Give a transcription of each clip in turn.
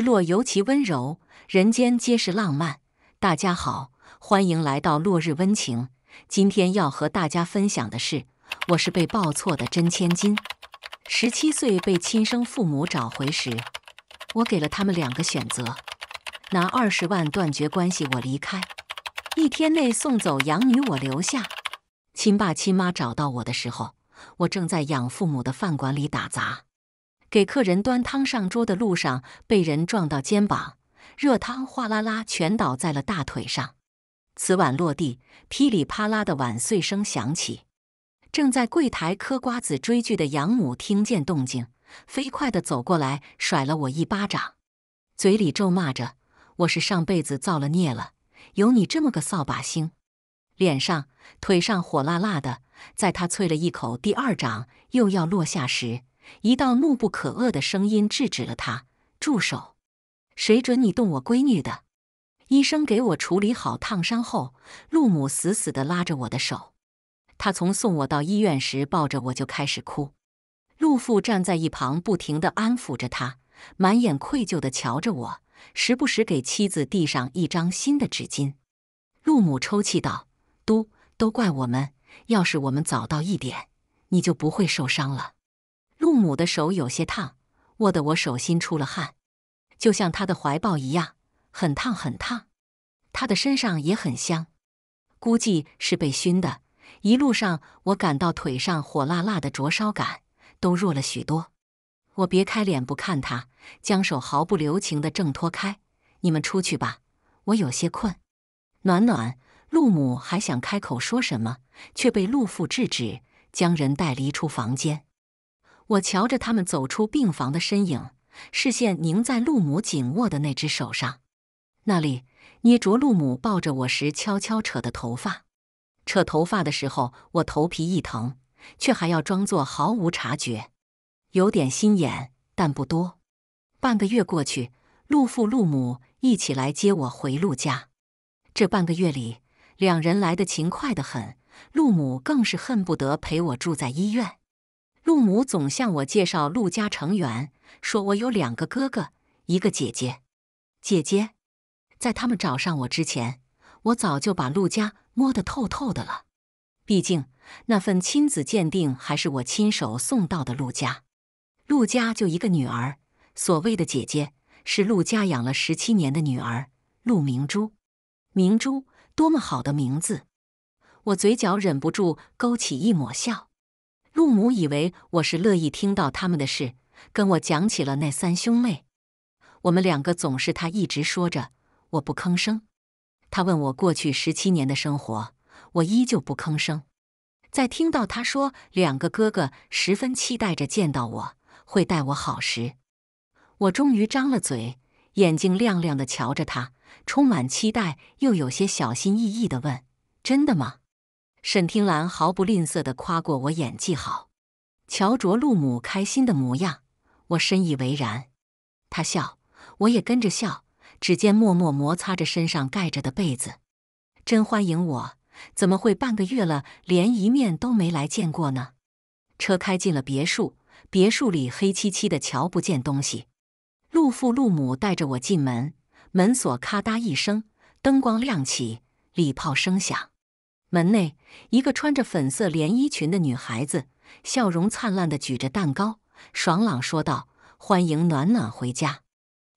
落尤其温柔，人间皆是浪漫。大家好，欢迎来到落日温情。今天要和大家分享的是，我是被抱错的真千金。十七岁被亲生父母找回时，我给了他们两个选择：拿二十万断绝关系，我离开；一天内送走养女，我留下。亲爸亲妈找到我的时候，我正在养父母的饭馆里打杂。给客人端汤上桌的路上，被人撞到肩膀，热汤哗啦啦全倒在了大腿上，瓷碗落地，噼里啪啦的碗碎声响起。正在柜台嗑瓜子追剧的养母听见动静，飞快的走过来，甩了我一巴掌，嘴里咒骂着：“我是上辈子造了孽了，有你这么个扫把星！”脸上、腿上火辣辣的。在他啐了一口，第二掌又要落下时，一道怒不可遏的声音制止了他：“住手！谁准你动我闺女的？”医生给我处理好烫伤后，陆母死死地拉着我的手。他从送我到医院时抱着我就开始哭。陆父站在一旁，不停地安抚着他，满眼愧疚地瞧着我，时不时给妻子递上一张新的纸巾。陆母抽泣道：“都都怪我们，要是我们早到一点，你就不会受伤了。”陆母的手有些烫，握得我手心出了汗，就像她的怀抱一样，很烫很烫。她的身上也很香，估计是被熏的。一路上，我感到腿上火辣辣的灼烧感都弱了许多。我别开脸不看他，将手毫不留情的挣脱开。你们出去吧，我有些困。暖暖，陆母还想开口说什么，却被陆父制止，将人带离出房间。我瞧着他们走出病房的身影，视线凝在陆母紧握的那只手上，那里捏着陆母抱着我时悄悄扯的头发。扯头发的时候，我头皮一疼，却还要装作毫无察觉，有点心眼，但不多。半个月过去，陆父、陆母一起来接我回陆家。这半个月里，两人来得勤快得很，陆母更是恨不得陪我住在医院。陆母总向我介绍陆家成员，说我有两个哥哥，一个姐姐。姐姐，在他们找上我之前，我早就把陆家摸得透透的了。毕竟那份亲子鉴定还是我亲手送到的。陆家，陆家就一个女儿，所谓的姐姐是陆家养了十七年的女儿陆明珠。明珠，多么好的名字！我嘴角忍不住勾起一抹笑。陆母以为我是乐意听到他们的事，跟我讲起了那三兄妹。我们两个总是他一直说着，我不吭声。他问我过去十七年的生活，我依旧不吭声。在听到他说两个哥哥十分期待着见到我，会待我好时，我终于张了嘴，眼睛亮亮的瞧着他，充满期待又有些小心翼翼的问：“真的吗？”沈听兰毫不吝啬地夸过我演技好，瞧着陆母开心的模样，我深以为然。她笑，我也跟着笑。指尖默默摩擦着身上盖着的被子，真欢迎我！怎么会半个月了连一面都没来见过呢？车开进了别墅，别墅里黑漆漆的，瞧不见东西。陆父陆母带着我进门，门锁咔嗒一声，灯光亮起，礼炮声响。门内，一个穿着粉色连衣裙的女孩子，笑容灿烂地举着蛋糕，爽朗说道：“欢迎暖暖回家。”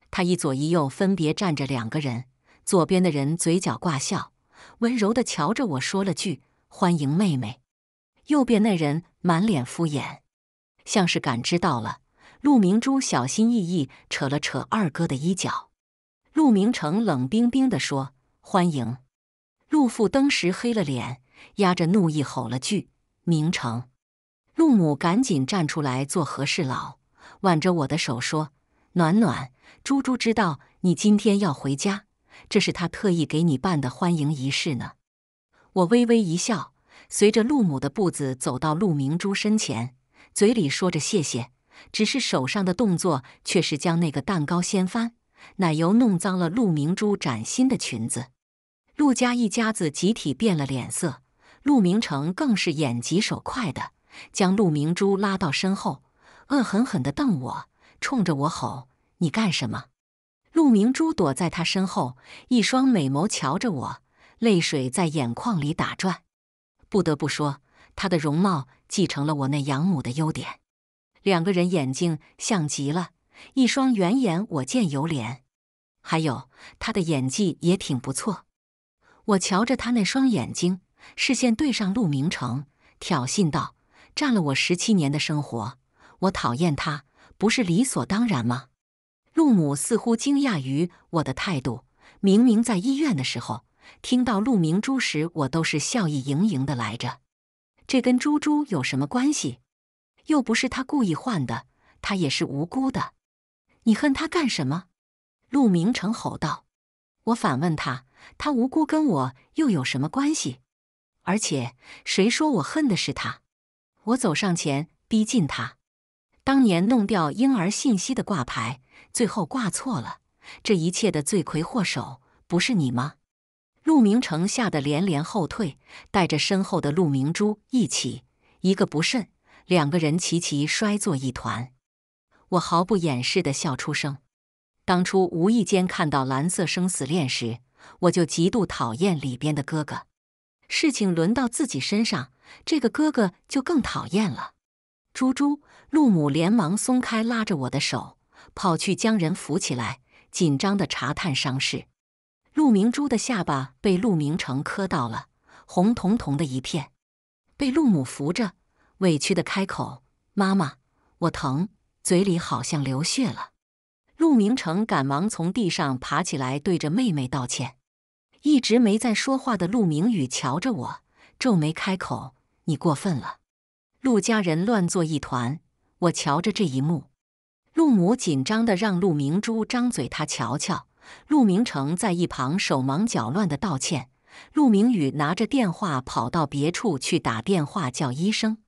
她一左一右分别站着两个人，左边的人嘴角挂笑，温柔地瞧着我说了句：“欢迎妹妹。”右边那人满脸敷衍，像是感知到了。陆明珠小心翼翼扯了扯二哥的衣角，陆明成冷冰冰地说：“欢迎。”陆父登时黑了脸，压着怒意吼了句：“明成！”陆母赶紧站出来做和事佬，挽着我的手说：“暖暖，珠珠知道你今天要回家，这是他特意给你办的欢迎仪式呢。”我微微一笑，随着陆母的步子走到陆明珠身前，嘴里说着谢谢，只是手上的动作却是将那个蛋糕掀翻，奶油弄脏了陆明珠崭新的裙子。陆家一家子集体变了脸色，陆明成更是眼疾手快的将陆明珠拉到身后，恶狠狠地瞪我，冲着我吼：“你干什么？”陆明珠躲在他身后，一双美眸瞧着我，泪水在眼眶里打转。不得不说，她的容貌继承了我那养母的优点，两个人眼睛像极了，一双圆眼我见犹怜。还有她的演技也挺不错。我瞧着他那双眼睛，视线对上陆明成，挑衅道：“占了我十七年的生活，我讨厌他，不是理所当然吗？”陆母似乎惊讶于我的态度，明明在医院的时候听到陆明珠时，我都是笑意盈盈的来着。这跟珠珠有什么关系？又不是他故意换的，他也是无辜的。你恨他干什么？陆明成吼道。我反问他。他无辜，跟我又有什么关系？而且，谁说我恨的是他？我走上前，逼近他。当年弄掉婴儿信息的挂牌，最后挂错了，这一切的罪魁祸首不是你吗？陆明成吓得连连后退，带着身后的陆明珠一起，一个不慎，两个人齐齐摔作一团。我毫不掩饰地笑出声。当初无意间看到《蓝色生死恋》时。我就极度讨厌里边的哥哥，事情轮到自己身上，这个哥哥就更讨厌了。猪猪，陆母连忙松开拉着我的手，跑去将人扶起来，紧张的查探伤势。陆明珠的下巴被陆明成磕到了，红彤彤的一片，被陆母扶着，委屈的开口：“妈妈，我疼，嘴里好像流血了。”陆明成赶忙从地上爬起来，对着妹妹道歉。一直没在说话的陆明宇瞧着我，皱眉开口：“你过分了。”陆家人乱作一团。我瞧着这一幕，陆母紧张的让陆明珠张嘴，她瞧瞧。陆明成在一旁手忙脚乱的道歉。陆明宇拿着电话跑到别处去打电话叫医生。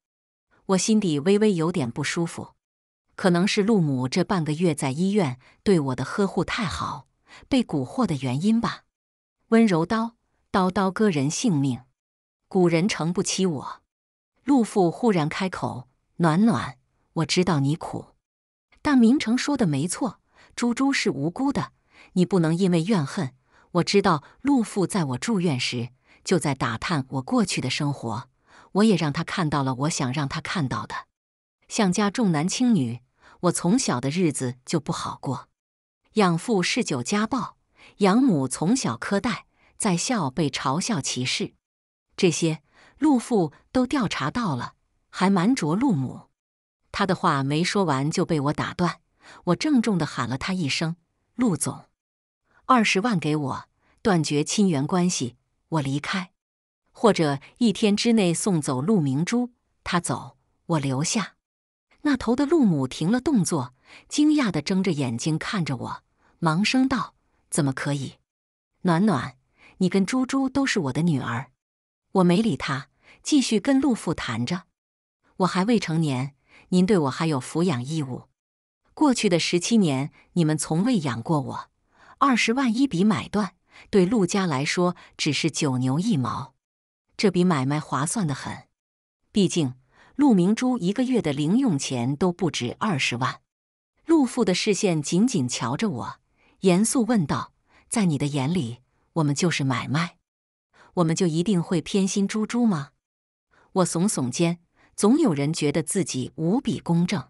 我心底微微有点不舒服。可能是陆母这半个月在医院对我的呵护太好，被蛊惑的原因吧。温柔刀，刀刀割人性命，古人诚不欺我。陆父忽然开口：“暖暖，我知道你苦，但明成说的没错，猪猪是无辜的，你不能因为怨恨。我知道陆父在我住院时就在打探我过去的生活，我也让他看到了我想让他看到的。向家重男轻女。”我从小的日子就不好过，养父嗜酒家暴，养母从小苛待，在校被嘲笑歧视，这些陆父都调查到了，还瞒着陆母。他的话没说完就被我打断，我郑重的喊了他一声：“陆总，二十万给我，断绝亲缘关系，我离开，或者一天之内送走陆明珠，他走，我留下。”那头的陆母停了动作，惊讶的睁着眼睛看着我，忙声道：“怎么可以？暖暖，你跟猪猪都是我的女儿。”我没理他，继续跟陆父谈着：“我还未成年，您对我还有抚养义务。过去的十七年，你们从未养过我。二十万一笔买断，对陆家来说只是九牛一毛，这笔买卖划算的很。毕竟……”陆明珠一个月的零用钱都不止二十万，陆父的视线紧紧瞧着我，严肃问道：“在你的眼里，我们就是买卖？我们就一定会偏心猪猪吗？”我耸耸肩：“总有人觉得自己无比公正。”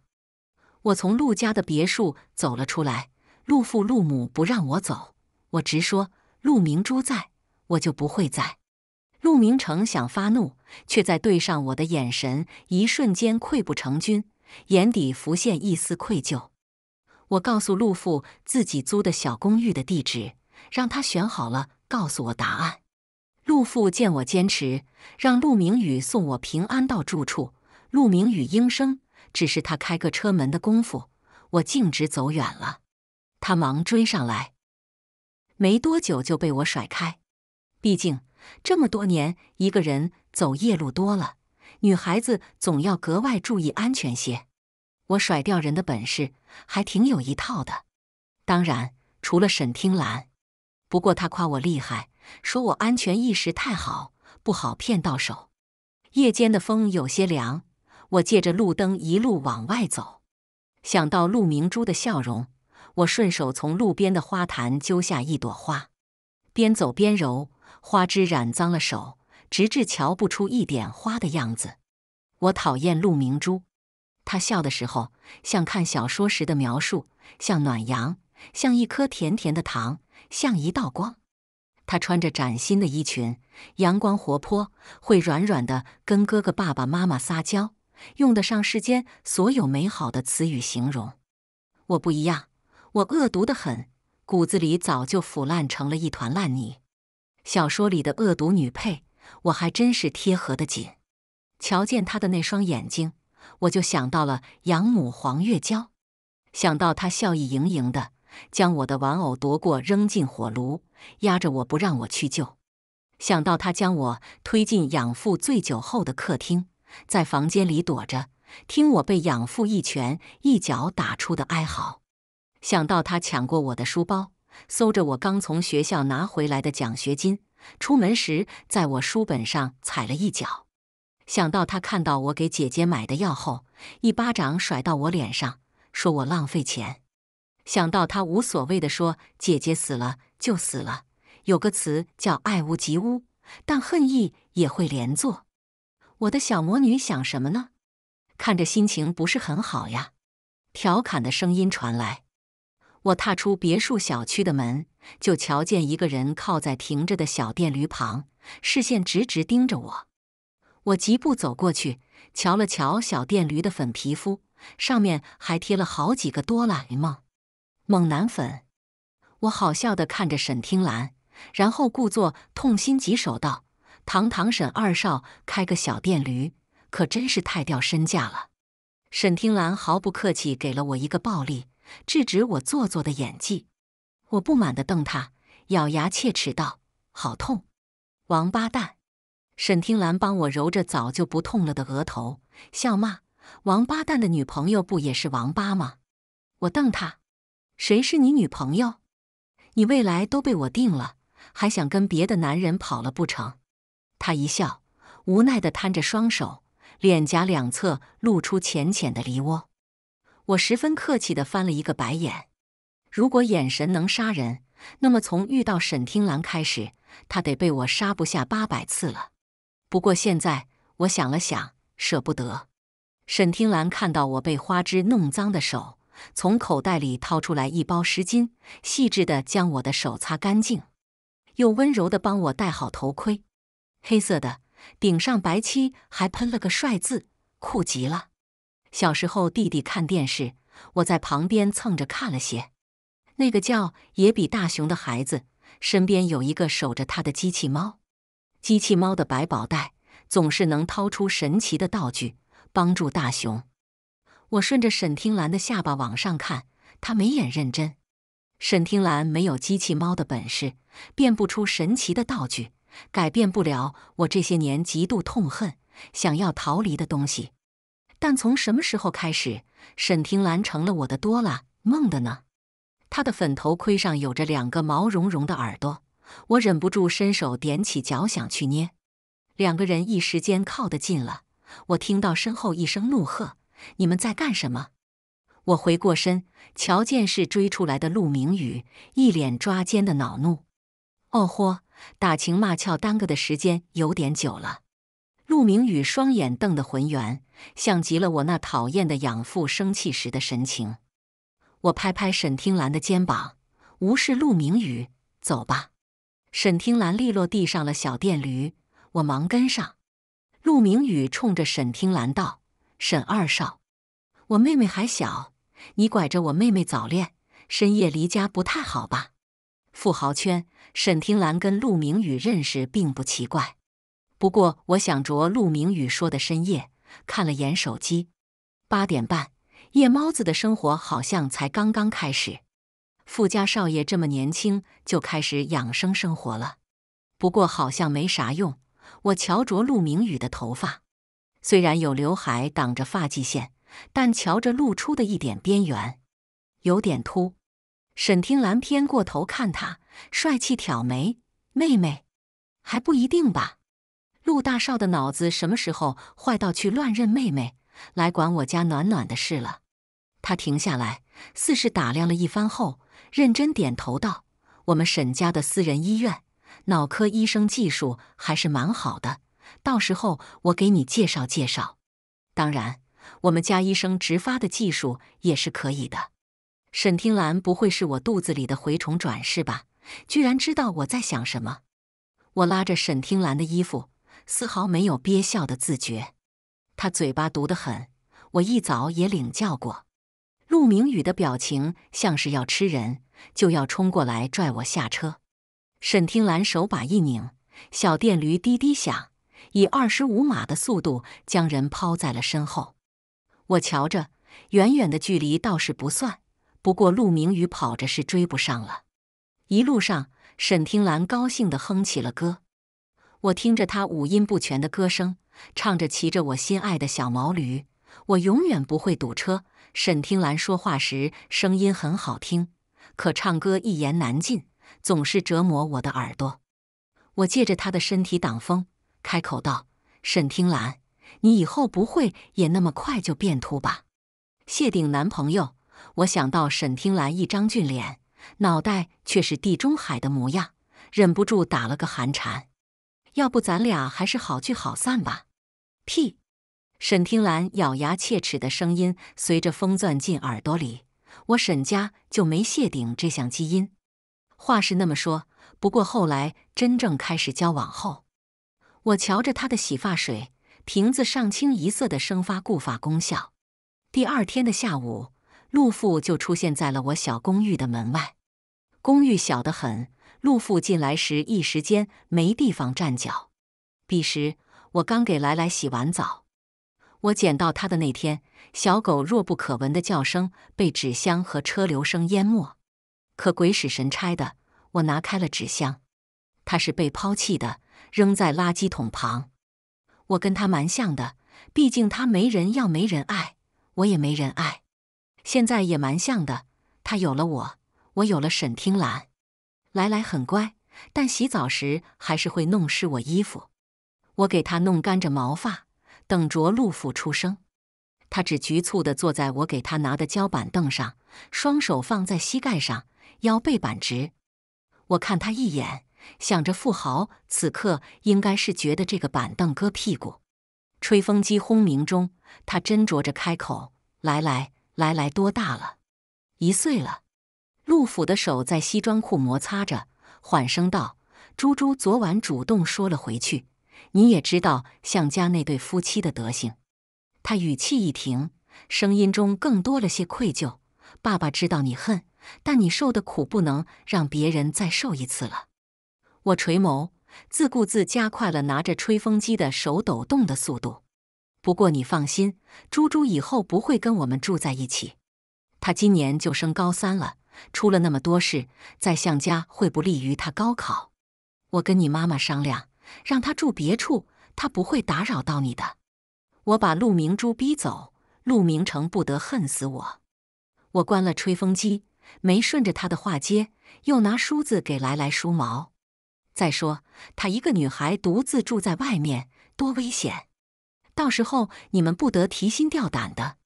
我从陆家的别墅走了出来，陆父、陆母不让我走，我直说：“陆明珠在，我就不会在。”陆明成想发怒，却在对上我的眼神，一瞬间溃不成军，眼底浮现一丝愧疚。我告诉陆父自己租的小公寓的地址，让他选好了，告诉我答案。陆父见我坚持，让陆明宇送我平安到住处。陆明宇应声，只是他开个车门的功夫，我径直走远了。他忙追上来，没多久就被我甩开。毕竟。这么多年一个人走夜路多了，女孩子总要格外注意安全些。我甩掉人的本事还挺有一套的，当然除了沈听兰，不过他夸我厉害，说我安全意识太好，不好骗到手。夜间的风有些凉，我借着路灯一路往外走。想到陆明珠的笑容，我顺手从路边的花坛揪下一朵花，边走边揉。花枝染脏了手，直至瞧不出一点花的样子。我讨厌陆明珠。她笑的时候，像看小说时的描述，像暖阳，像一颗甜甜的糖，像一道光。她穿着崭新的衣裙，阳光活泼，会软软的跟哥哥、爸爸妈妈撒娇，用得上世间所有美好的词语形容。我不一样，我恶毒得很，骨子里早就腐烂成了一团烂泥。小说里的恶毒女配，我还真是贴合的紧。瞧见她的那双眼睛，我就想到了养母黄月娇；想到她笑意盈盈的将我的玩偶夺过扔进火炉，压着我不让我去救；想到她将我推进养父醉酒后的客厅，在房间里躲着，听我被养父一拳一脚打出的哀嚎；想到他抢过我的书包。搜着我刚从学校拿回来的奖学金，出门时在我书本上踩了一脚。想到他看到我给姐姐买的药后，一巴掌甩到我脸上，说我浪费钱。想到他无所谓的说：“姐姐死了就死了。”有个词叫“爱屋及乌”，但恨意也会连坐。我的小魔女想什么呢？看着心情不是很好呀。调侃的声音传来。我踏出别墅小区的门，就瞧见一个人靠在停着的小电驴旁，视线直直盯着我。我疾步走过去，瞧了瞧小电驴的粉皮肤，上面还贴了好几个多 a 梦猛男粉！我好笑地看着沈听兰，然后故作痛心疾首道：“堂堂沈二少开个小电驴，可真是太掉身价了。”沈听兰毫不客气给了我一个暴力。制止我做作的演技，我不满地瞪他，咬牙切齿道：“好痛，王八蛋！”沈听澜帮我揉着早就不痛了的额头，笑骂：“王八蛋的女朋友不也是王八吗？”我瞪他：“谁是你女朋友？你未来都被我定了，还想跟别的男人跑了不成？”他一笑，无奈地摊着双手，脸颊两侧露出浅浅的梨窝。我十分客气地翻了一个白眼。如果眼神能杀人，那么从遇到沈听兰开始，他得被我杀不下八百次了。不过现在我想了想，舍不得。沈听兰看到我被花枝弄脏的手，从口袋里掏出来一包湿巾，细致地将我的手擦干净，又温柔地帮我戴好头盔。黑色的，顶上白漆，还喷了个“帅”字，酷极了。小时候，弟弟看电视，我在旁边蹭着看了些。那个叫野比大雄的孩子身边有一个守着他的机器猫，机器猫的百宝袋总是能掏出神奇的道具帮助大雄。我顺着沈听兰的下巴往上看，他眉眼认真。沈听兰没有机器猫的本事，变不出神奇的道具，改变不了我这些年极度痛恨、想要逃离的东西。但从什么时候开始，沈听澜成了我的多啦梦的呢？他的粉头盔上有着两个毛茸茸的耳朵，我忍不住伸手点起脚想去捏。两个人一时间靠得近了，我听到身后一声怒喝：“你们在干什么？”我回过身，瞧见是追出来的陆明宇，一脸抓奸的恼怒。哦豁，打情骂俏耽搁的时间有点久了。陆明宇双眼瞪得浑圆。像极了我那讨厌的养父生气时的神情。我拍拍沈听兰的肩膀，无视陆明宇，走吧。沈听兰利落地上了小电驴，我忙跟上。陆明宇冲着沈听兰道：“沈二少，我妹妹还小，你拐着我妹妹早恋，深夜离家不太好吧？”富豪圈，沈听兰跟陆明宇认识并不奇怪，不过我想着陆明宇说的深夜。看了眼手机，八点半。夜猫子的生活好像才刚刚开始。富家少爷这么年轻就开始养生生活了，不过好像没啥用。我瞧着陆明宇的头发，虽然有刘海挡着发际线，但瞧着露出的一点边缘，有点秃。沈听兰偏过头看他，帅气挑眉：“妹妹，还不一定吧。”陆大少的脑子什么时候坏到去乱认妹妹，来管我家暖暖的事了？他停下来，似是打量了一番后，认真点头道：“我们沈家的私人医院，脑科医生技术还是蛮好的。到时候我给你介绍介绍。当然，我们家医生植发的技术也是可以的。”沈听兰不会是我肚子里的蛔虫转世吧？居然知道我在想什么！我拉着沈听兰的衣服。丝毫没有憋笑的自觉，他嘴巴毒得很，我一早也领教过。陆明宇的表情像是要吃人，就要冲过来拽我下车。沈听兰手把一拧，小电驴滴滴响，以二十五码的速度将人抛在了身后。我瞧着，远远的距离倒是不算，不过陆明宇跑着是追不上了。一路上，沈听兰高兴地哼起了歌。我听着他五音不全的歌声，唱着骑着我心爱的小毛驴，我永远不会堵车。沈听兰说话时声音很好听，可唱歌一言难尽，总是折磨我的耳朵。我借着他的身体挡风，开口道：“沈听兰，你以后不会也那么快就变秃吧？”谢顶男朋友，我想到沈听兰一张俊脸，脑袋却是地中海的模样，忍不住打了个寒颤。要不咱俩还是好聚好散吧！屁！沈听兰咬牙切齿的声音随着风钻进耳朵里。我沈家就没谢顶这项基因。话是那么说，不过后来真正开始交往后，我瞧着他的洗发水瓶子上清一色的生发固发功效。第二天的下午，陆父就出现在了我小公寓的门外。公寓小得很。陆父进来时，一时间没地方站脚。彼时，我刚给来来洗完澡。我捡到它的那天，小狗弱不可闻的叫声被纸箱和车流声淹没。可鬼使神差的，我拿开了纸箱。它是被抛弃的，扔在垃圾桶旁。我跟它蛮像的，毕竟它没人要，没人爱，我也没人爱。现在也蛮像的，它有了我，我有了沈听澜。来来很乖，但洗澡时还是会弄湿我衣服。我给他弄干着毛发，等着陆父出生。他只局促地坐在我给他拿的胶板凳上，双手放在膝盖上，腰背板直。我看他一眼，想着富豪此刻应该是觉得这个板凳割屁股。吹风机轰鸣中，他斟酌着开口：“来来来来，多大了？一岁了。”陆父的手在西装裤摩擦着，缓声道：“猪猪昨晚主动说了回去，你也知道向家那对夫妻的德行。”他语气一停，声音中更多了些愧疚。“爸爸知道你恨，但你受的苦不能让别人再受一次了。”我垂眸，自顾自加快了拿着吹风机的手抖动的速度。不过你放心，猪猪以后不会跟我们住在一起，他今年就升高三了。出了那么多事，在向家会不利于他高考。我跟你妈妈商量，让他住别处，他不会打扰到你的。我把陆明珠逼走，陆明成不得恨死我。我关了吹风机，没顺着他的话接，又拿梳子给来来梳毛。再说，她一个女孩独自住在外面，多危险！到时候你们不得提心吊胆的。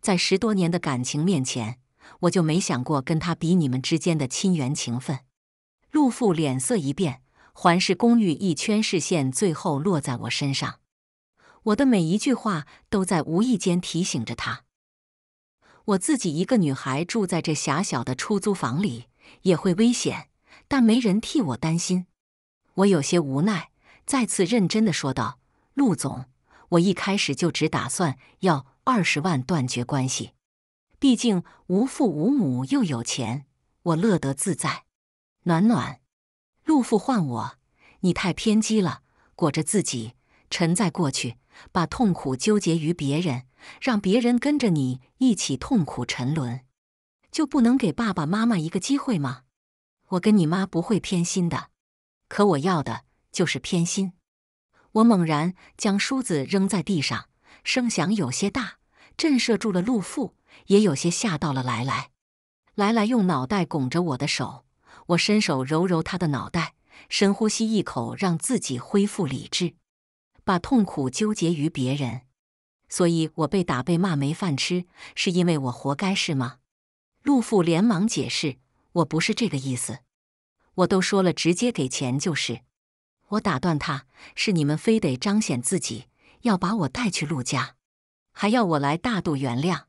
在十多年的感情面前。我就没想过跟他比你们之间的亲缘情分。陆父脸色一变，环视公寓一圈，视线最后落在我身上。我的每一句话都在无意间提醒着他。我自己一个女孩住在这狭小的出租房里也会危险，但没人替我担心。我有些无奈，再次认真地说道：“陆总，我一开始就只打算要二十万断绝关系。”毕竟无父无母又有钱，我乐得自在。暖暖，陆父唤我，你太偏激了，裹着自己沉在过去，把痛苦纠结于别人，让别人跟着你一起痛苦沉沦，就不能给爸爸妈妈一个机会吗？我跟你妈不会偏心的，可我要的就是偏心。我猛然将梳子扔在地上，声响有些大，震慑住了陆父。也有些吓到了来来，来来用脑袋拱着我的手，我伸手揉揉他的脑袋，深呼吸一口，让自己恢复理智，把痛苦纠结于别人。所以我被打被骂没饭吃，是因为我活该是吗？陆父连忙解释：“我不是这个意思，我都说了直接给钱就是。”我打断他：“是你们非得彰显自己，要把我带去陆家，还要我来大度原谅。”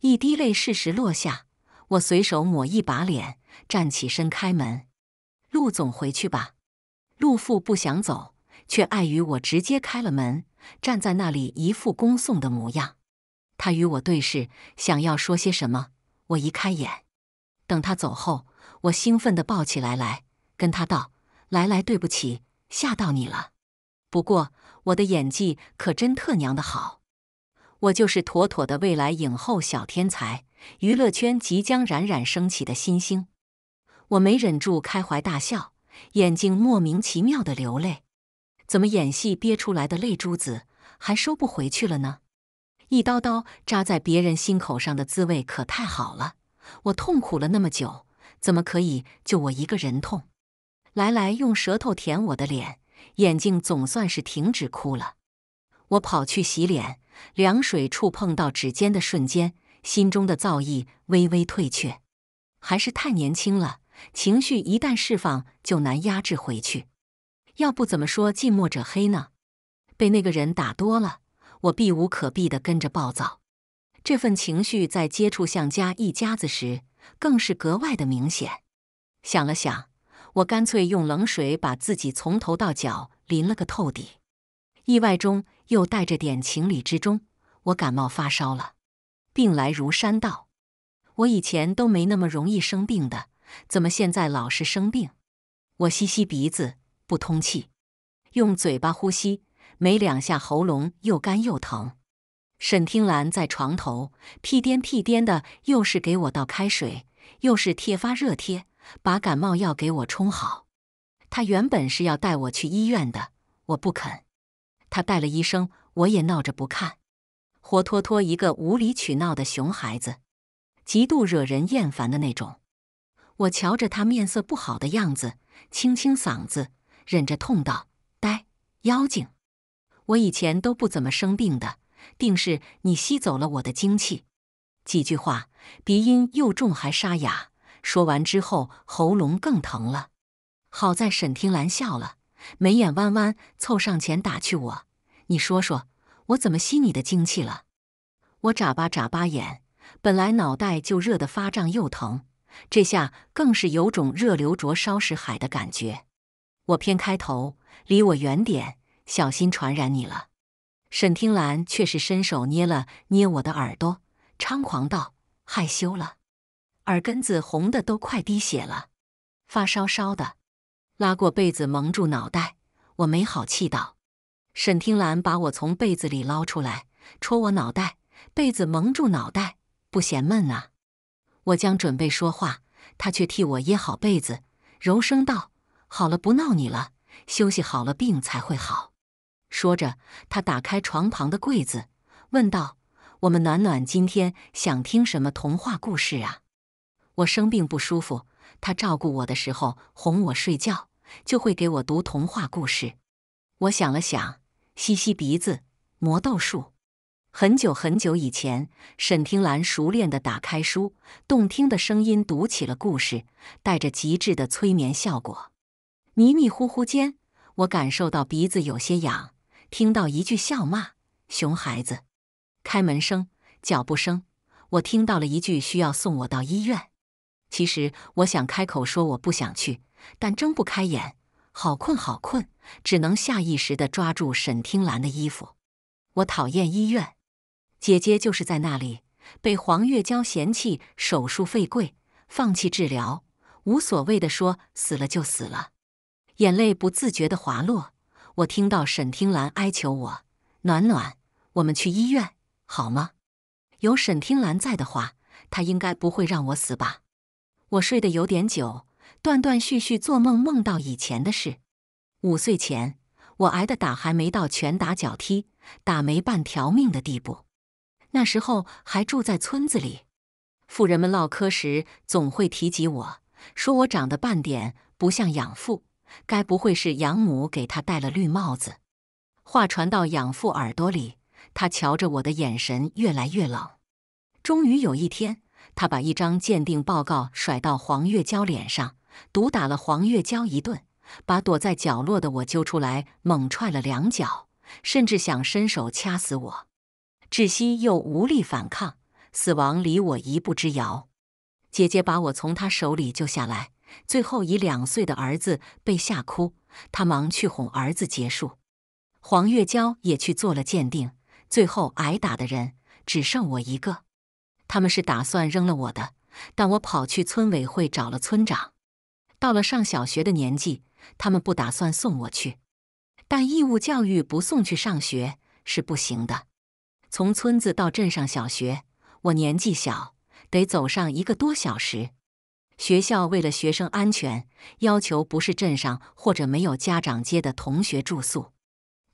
一滴泪适时落下，我随手抹一把脸，站起身开门。陆总回去吧。陆父不想走，却碍于我直接开了门，站在那里一副恭送的模样。他与我对视，想要说些什么，我移开眼。等他走后，我兴奋地抱起来来，跟他道：“来来，对不起，吓到你了。不过我的演技可真特娘的好。”我就是妥妥的未来影后小天才，娱乐圈即将冉冉升起的新星。我没忍住开怀大笑，眼睛莫名其妙的流泪。怎么演戏憋出来的泪珠子还收不回去了呢？一刀刀扎在别人心口上的滋味可太好了。我痛苦了那么久，怎么可以就我一个人痛？来来，用舌头舔我的脸，眼睛总算是停止哭了。我跑去洗脸。凉水触碰到指尖的瞬间，心中的躁意微微退却。还是太年轻了，情绪一旦释放就难压制回去。要不怎么说近墨者黑呢？被那个人打多了，我避无可避地跟着暴躁。这份情绪在接触向家一家子时，更是格外的明显。想了想，我干脆用冷水把自己从头到脚淋了个透底。意外中。又带着点情理之中。我感冒发烧了，病来如山倒。我以前都没那么容易生病的，怎么现在老是生病？我吸吸鼻子，不通气，用嘴巴呼吸，没两下喉咙又干又疼。沈听兰在床头屁颠屁颠的，又是给我倒开水，又是贴发热贴，把感冒药给我冲好。他原本是要带我去医院的，我不肯。他带了医生，我也闹着不看，活脱脱一个无理取闹的熊孩子，极度惹人厌烦的那种。我瞧着他面色不好的样子，清清嗓子，忍着痛道：“呆妖精，我以前都不怎么生病的，定是你吸走了我的精气。”几句话，鼻音又重还沙哑，说完之后喉咙更疼了。好在沈听兰笑了。眉眼弯弯，凑上前打趣我：“你说说，我怎么吸你的精气了？”我眨巴眨巴眼，本来脑袋就热得发胀又疼，这下更是有种热流灼烧石海的感觉。我偏开头，离我远点，小心传染你了。沈听澜却是伸手捏了捏我的耳朵，猖狂道：“害羞了，耳根子红的都快滴血了，发烧烧的。”拉过被子蒙住脑袋，我没好气道：“沈听兰把我从被子里捞出来，戳我脑袋，被子蒙住脑袋不嫌闷啊？”我将准备说话，他却替我掖好被子，柔声道：“好了，不闹你了，休息好了病才会好。”说着，他打开床旁的柜子，问道：“我们暖暖今天想听什么童话故事啊？”我生病不舒服，他照顾我的时候哄我睡觉。就会给我读童话故事。我想了想，吸吸鼻子，魔豆树。很久很久以前，沈听兰熟练地打开书，动听的声音读起了故事，带着极致的催眠效果。迷迷糊糊间，我感受到鼻子有些痒，听到一句笑骂：“熊孩子！”开门声、脚步声，我听到了一句需要送我到医院。其实我想开口说我不想去。但睁不开眼，好困好困，只能下意识地抓住沈听兰的衣服。我讨厌医院，姐姐就是在那里被黄月娇嫌弃手术费贵，放弃治疗，无所谓的说死了就死了。眼泪不自觉地滑落。我听到沈听兰哀求我：“暖暖，我们去医院好吗？”有沈听兰在的话，她应该不会让我死吧？我睡得有点久。断断续续做梦，梦到以前的事。五岁前，我挨的打还没到拳打脚踢、打没半条命的地步。那时候还住在村子里，富人们唠嗑时总会提及我，说我长得半点不像养父，该不会是养母给他戴了绿帽子？话传到养父耳朵里，他瞧着我的眼神越来越冷。终于有一天，他把一张鉴定报告甩到黄月娇脸上。毒打了黄月娇一顿，把躲在角落的我揪出来，猛踹了两脚，甚至想伸手掐死我。窒息又无力反抗，死亡离我一步之遥。姐姐把我从他手里救下来，最后以两岁的儿子被吓哭，他忙去哄儿子结束。黄月娇也去做了鉴定，最后挨打的人只剩我一个。他们是打算扔了我的，但我跑去村委会找了村长。到了上小学的年纪，他们不打算送我去，但义务教育不送去上学是不行的。从村子到镇上小学，我年纪小，得走上一个多小时。学校为了学生安全，要求不是镇上或者没有家长接的同学住宿。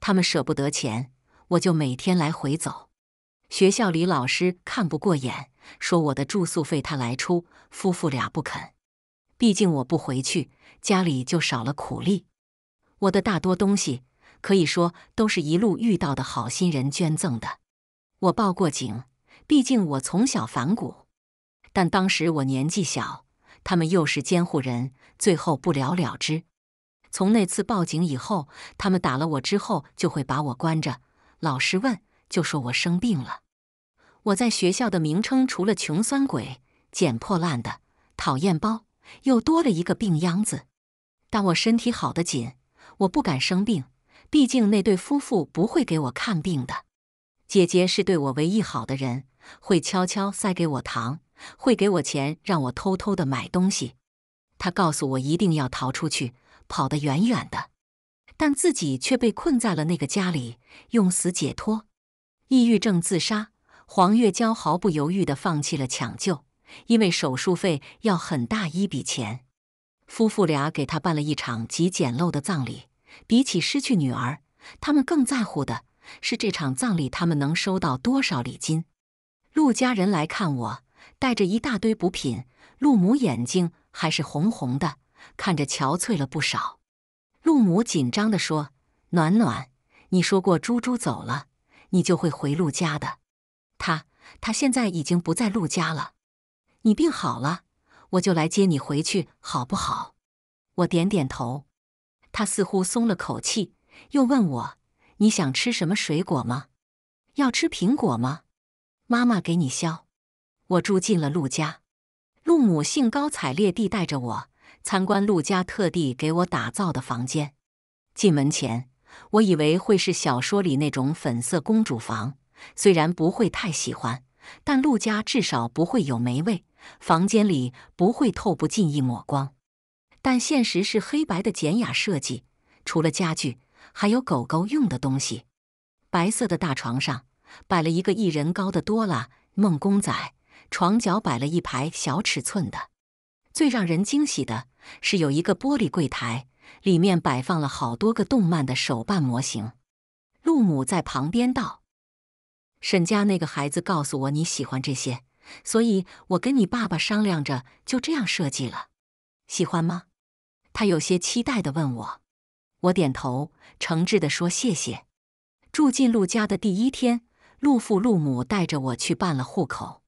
他们舍不得钱，我就每天来回走。学校里老师看不过眼，说我的住宿费他来出，夫妇俩不肯。毕竟我不回去，家里就少了苦力。我的大多东西可以说都是一路遇到的好心人捐赠的。我报过警，毕竟我从小反骨，但当时我年纪小，他们又是监护人，最后不了了之。从那次报警以后，他们打了我之后，就会把我关着，老实问，就说我生病了。我在学校的名称除了穷酸鬼、捡破烂的、讨厌包。又多了一个病秧子，但我身体好得紧，我不敢生病。毕竟那对夫妇不会给我看病的。姐姐是对我唯一好的人，会悄悄塞给我糖，会给我钱让我偷偷的买东西。她告诉我一定要逃出去，跑得远远的，但自己却被困在了那个家里，用死解脱。抑郁症自杀，黄月娇毫不犹豫地放弃了抢救。因为手术费要很大一笔钱，夫妇俩给他办了一场极简陋的葬礼。比起失去女儿，他们更在乎的是这场葬礼他们能收到多少礼金。陆家人来看我，带着一大堆补品。陆母眼睛还是红红的，看着憔悴了不少。陆母紧张地说：“暖暖，你说过猪猪走了，你就会回陆家的。他，他现在已经不在陆家了。”你病好了，我就来接你回去，好不好？我点点头。他似乎松了口气，又问我：“你想吃什么水果吗？要吃苹果吗？妈妈给你削。”我住进了陆家，陆母兴高采烈地带着我参观陆家特地给我打造的房间。进门前，我以为会是小说里那种粉色公主房，虽然不会太喜欢。但陆家至少不会有霉味，房间里不会透不进一抹光。但现实是黑白的简雅设计，除了家具，还有狗狗用的东西。白色的大床上摆了一个一人高的多拉梦公仔，床角摆了一排小尺寸的。最让人惊喜的是，有一个玻璃柜台，里面摆放了好多个动漫的手办模型。陆母在旁边道。沈家那个孩子告诉我你喜欢这些，所以我跟你爸爸商量着就这样设计了。喜欢吗？他有些期待的问我。我点头，诚挚的说谢谢。住进陆家的第一天，陆父陆母带着我去办了户口。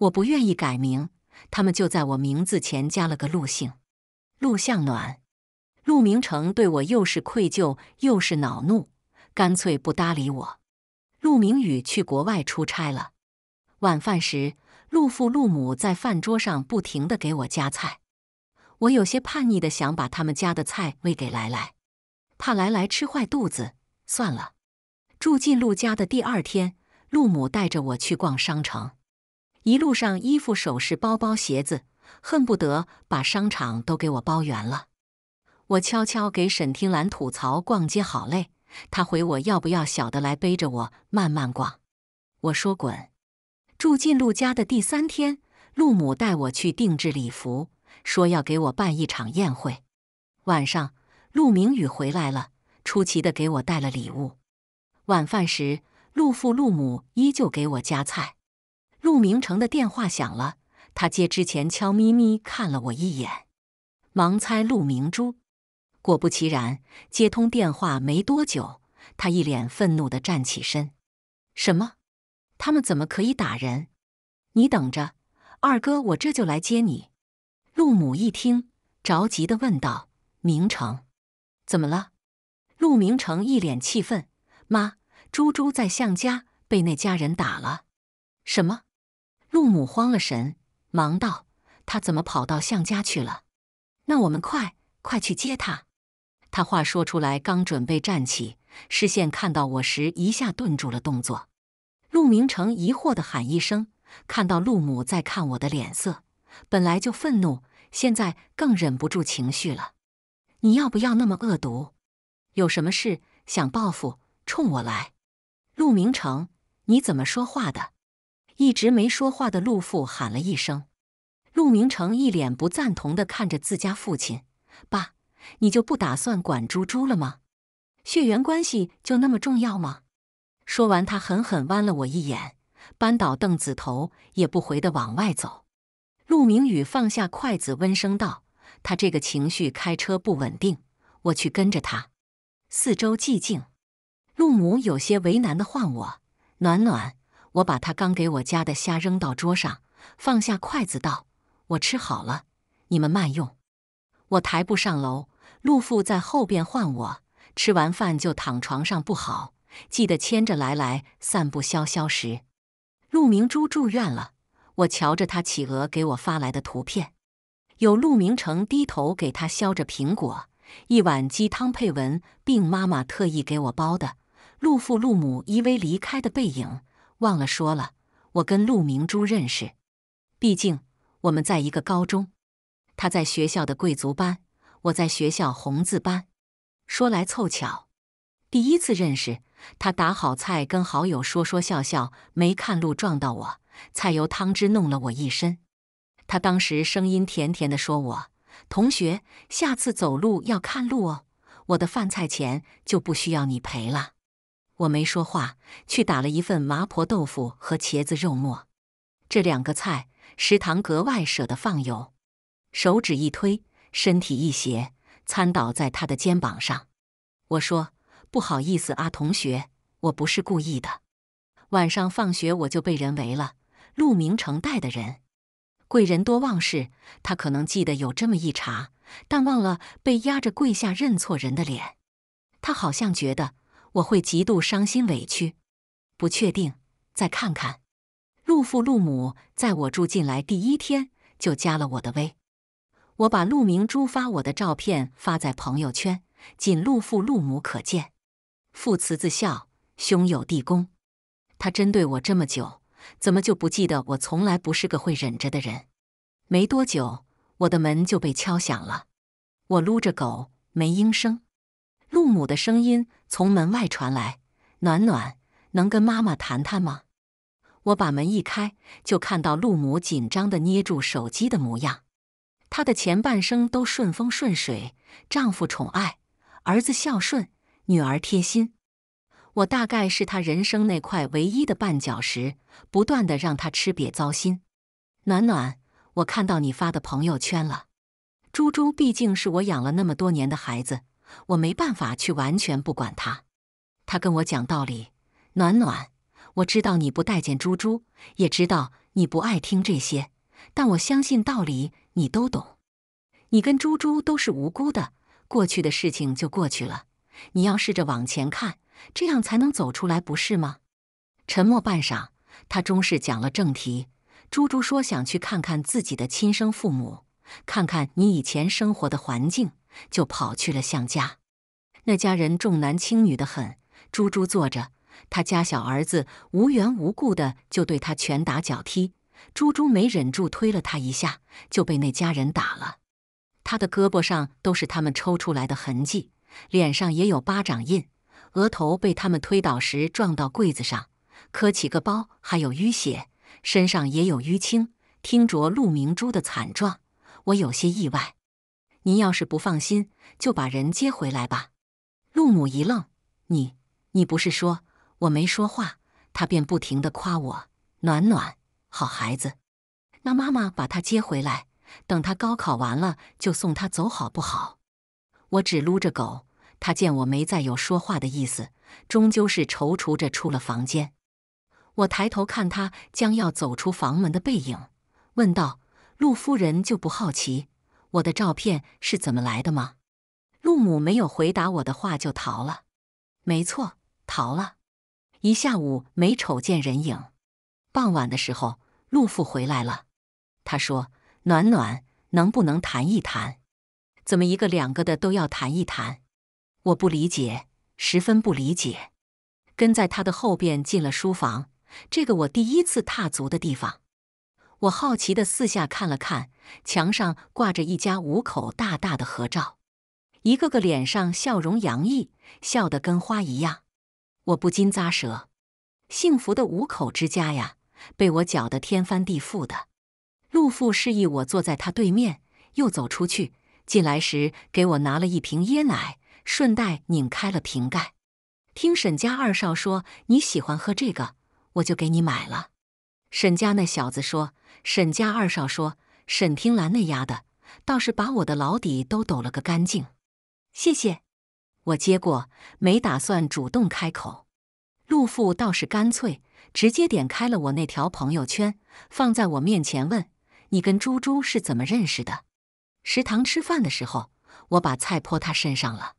我不愿意改名，他们就在我名字前加了个陆姓。陆向暖、陆明成对我又是愧疚又是恼怒，干脆不搭理我。陆明宇去国外出差了。晚饭时，陆父陆母在饭桌上不停地给我夹菜，我有些叛逆的想把他们家的菜喂给来来，怕来来吃坏肚子。算了，住进陆家的第二天，陆母带着我去逛商城，一路上衣服、首饰、包包、鞋子，恨不得把商场都给我包圆了。我悄悄给沈听兰吐槽：“逛街好累。”他回我：“要不要小的来背着我慢慢逛？”我说：“滚！”住进陆家的第三天，陆母带我去定制礼服，说要给我办一场宴会。晚上，陆明宇回来了，出奇的给我带了礼物。晚饭时，陆父陆母依旧给我夹菜。陆明成的电话响了，他接之前悄咪咪看了我一眼，忙猜陆明珠。果不其然，接通电话没多久，他一脸愤怒的站起身。什么？他们怎么可以打人？你等着，二哥，我这就来接你。陆母一听，着急的问道：“明成，怎么了？”陆明成一脸气愤：“妈，猪猪在向家被那家人打了。”什么？陆母慌了神，忙道：“他怎么跑到向家去了？那我们快快去接他。”他话说出来，刚准备站起，视线看到我时，一下顿住了动作。陆明成疑惑的喊一声：“看到陆母在看我的脸色，本来就愤怒，现在更忍不住情绪了。你要不要那么恶毒？有什么事想报复，冲我来！”陆明成，你怎么说话的？一直没说话的陆父喊了一声。陆明成一脸不赞同的看着自家父亲：“爸。”你就不打算管猪猪了吗？血缘关系就那么重要吗？说完，他狠狠剜了我一眼，扳倒凳子，头也不回的往外走。陆明宇放下筷子，温声道：“他这个情绪，开车不稳定，我去跟着他。”四周寂静，陆母有些为难的唤我：“暖暖，我把他刚给我夹的虾扔到桌上，放下筷子道：‘我吃好了，你们慢用。’我抬步上楼。”陆父在后边唤我，吃完饭就躺床上不好，记得牵着来来散步消消食。陆明珠住院了，我瞧着她企鹅给我发来的图片，有陆明成低头给她削着苹果，一碗鸡汤配文病妈妈特意给我包的，陆父陆母依偎离开的背影。忘了说了，我跟陆明珠认识，毕竟我们在一个高中，他在学校的贵族班。我在学校红字班，说来凑巧，第一次认识他打好菜，跟好友说说笑笑，没看路撞到我，菜油汤汁弄了我一身。他当时声音甜甜的说：“我同学，下次走路要看路哦，我的饭菜钱就不需要你赔了。”我没说话，去打了一份麻婆豆腐和茄子肉末，这两个菜食堂格外舍得放油，手指一推。身体一斜，瘫倒在他的肩膀上。我说：“不好意思啊，同学，我不是故意的。晚上放学我就被人围了，陆明成带的人。贵人多忘事，他可能记得有这么一茬，但忘了被压着跪下认错人的脸。他好像觉得我会极度伤心委屈，不确定。再看看，陆父陆母在我住进来第一天就加了我的微。”我把陆明珠发我的照片发在朋友圈，仅陆父陆母可见。父慈子孝，兄友弟恭。他针对我这么久，怎么就不记得我从来不是个会忍着的人？没多久，我的门就被敲响了。我撸着狗没应声。陆母的声音从门外传来：“暖暖，能跟妈妈谈谈吗？”我把门一开，就看到陆母紧张的捏住手机的模样。她的前半生都顺风顺水，丈夫宠爱，儿子孝顺，女儿贴心。我大概是她人生那块唯一的绊脚石，不断的让她吃瘪糟心。暖暖，我看到你发的朋友圈了。猪猪毕竟是我养了那么多年的孩子，我没办法去完全不管他。他跟我讲道理，暖暖，我知道你不待见猪猪，也知道你不爱听这些，但我相信道理。你都懂，你跟猪猪都是无辜的，过去的事情就过去了。你要试着往前看，这样才能走出来，不是吗？沉默半晌，他终是讲了正题。猪猪说想去看看自己的亲生父母，看看你以前生活的环境，就跑去了向家。那家人重男轻女的很，猪猪坐着，他家小儿子无缘无故的就对他拳打脚踢。猪猪没忍住推了他一下，就被那家人打了。他的胳膊上都是他们抽出来的痕迹，脸上也有巴掌印，额头被他们推倒时撞到柜子上，磕起个包，还有淤血，身上也有淤青。听着陆明珠的惨状，我有些意外。您要是不放心，就把人接回来吧。陆母一愣：“你你不是说我没说话？”他便不停地夸我：“暖暖。”好孩子，那妈妈把他接回来，等他高考完了就送他走，好不好？我只撸着狗，他见我没再有说话的意思，终究是踌躇着出了房间。我抬头看他将要走出房门的背影，问道：“陆夫人就不好奇我的照片是怎么来的吗？”陆母没有回答我的话，就逃了。没错，逃了一下午没瞅见人影。傍晚的时候。陆父回来了，他说：“暖暖，能不能谈一谈？怎么一个两个的都要谈一谈？我不理解，十分不理解。”跟在他的后边进了书房，这个我第一次踏足的地方。我好奇的四下看了看，墙上挂着一家五口大大的合照，一个个脸上笑容洋溢，笑得跟花一样。我不禁咂舌，幸福的五口之家呀！被我搅得天翻地覆的，陆父示意我坐在他对面，又走出去，进来时给我拿了一瓶椰奶，顺带拧开了瓶盖。听沈家二少说你喜欢喝这个，我就给你买了。沈家那小子说，沈家二少说，沈听兰那丫的倒是把我的老底都抖了个干净。谢谢，我接过，没打算主动开口。陆父倒是干脆。直接点开了我那条朋友圈，放在我面前问：“你跟猪猪是怎么认识的？”食堂吃饭的时候，我把菜泼他身上了。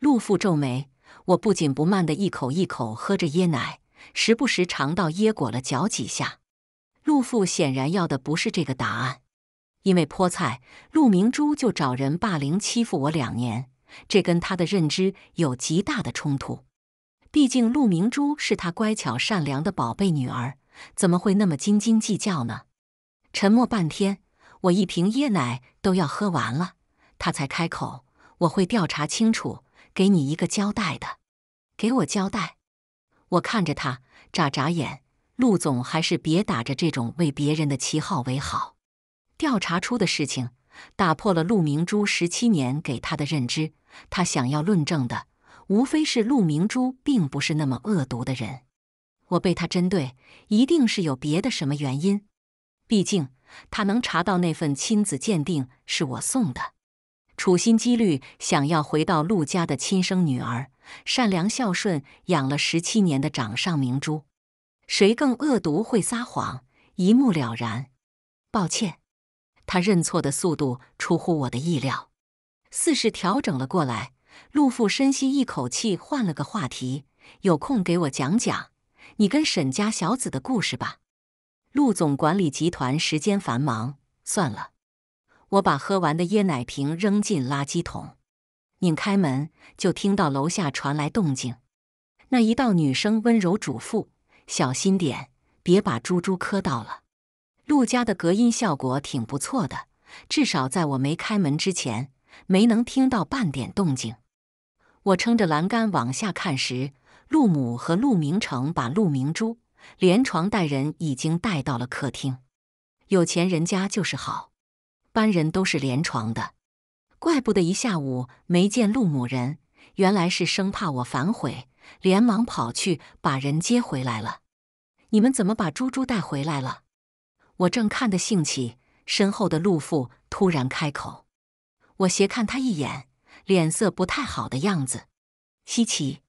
陆父皱眉，我不紧不慢的一口一口喝着椰奶，时不时尝到椰果了嚼几下。陆父显然要的不是这个答案，因为泼菜，陆明珠就找人霸凌欺负我两年，这跟他的认知有极大的冲突。毕竟，陆明珠是他乖巧善良的宝贝女儿，怎么会那么斤斤计较呢？沉默半天，我一瓶椰奶都要喝完了，他才开口：“我会调查清楚，给你一个交代的。”给我交代？我看着他，眨眨眼。陆总还是别打着这种为别人的旗号为好。调查出的事情打破了陆明珠十七年给他的认知，他想要论证的。无非是陆明珠并不是那么恶毒的人，我被他针对，一定是有别的什么原因。毕竟他能查到那份亲子鉴定是我送的，处心积虑想要回到陆家的亲生女儿，善良孝顺，养了十七年的掌上明珠，谁更恶毒、会撒谎，一目了然。抱歉，他认错的速度出乎我的意料，似是调整了过来。陆父深吸一口气，换了个话题：“有空给我讲讲你跟沈家小子的故事吧。”陆总管理集团时间繁忙，算了。我把喝完的椰奶瓶扔进垃圾桶，拧开门就听到楼下传来动静。那一道女声温柔嘱咐：“小心点，别把猪猪磕到了。”陆家的隔音效果挺不错的，至少在我没开门之前，没能听到半点动静。我撑着栏杆往下看时，陆母和陆明成把陆明珠连床带人已经带到了客厅。有钱人家就是好，班人都是连床的，怪不得一下午没见陆母人，原来是生怕我反悔，连忙跑去把人接回来了。你们怎么把猪猪带回来了？我正看得兴起，身后的陆父突然开口，我斜看他一眼。脸色不太好的样子，稀奇！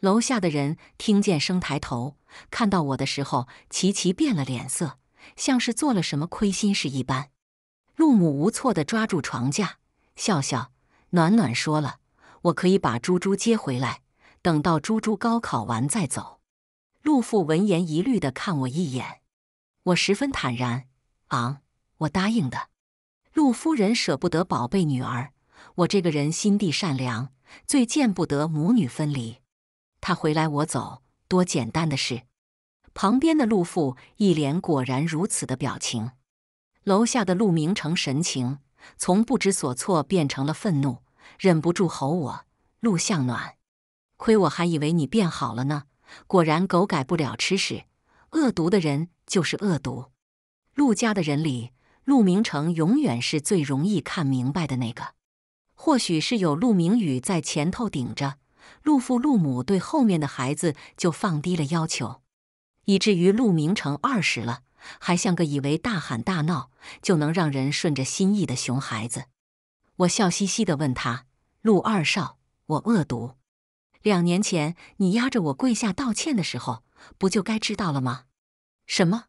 楼下的人听见声抬头看到我的时候，齐齐变了脸色，像是做了什么亏心事一般。陆母无措地抓住床架，笑笑。暖暖说了，我可以把猪猪接回来，等到猪猪高考完再走。陆父闻言疑虑地看我一眼，我十分坦然，昂，我答应的。陆夫人舍不得宝贝女儿。我这个人心地善良，最见不得母女分离。他回来我走，多简单的事。旁边的陆父一脸果然如此的表情，楼下的陆明成神情从不知所措变成了愤怒，忍不住吼我：“陆向暖，亏我还以为你变好了呢！果然狗改不了吃屎，恶毒的人就是恶毒。”陆家的人里，陆明成永远是最容易看明白的那个。或许是有陆明宇在前头顶着，陆父陆母对后面的孩子就放低了要求，以至于陆明成二十了，还像个以为大喊大闹就能让人顺着心意的熊孩子。我笑嘻嘻的问他：“陆二少，我恶毒，两年前你压着我跪下道歉的时候，不就该知道了吗？”什么？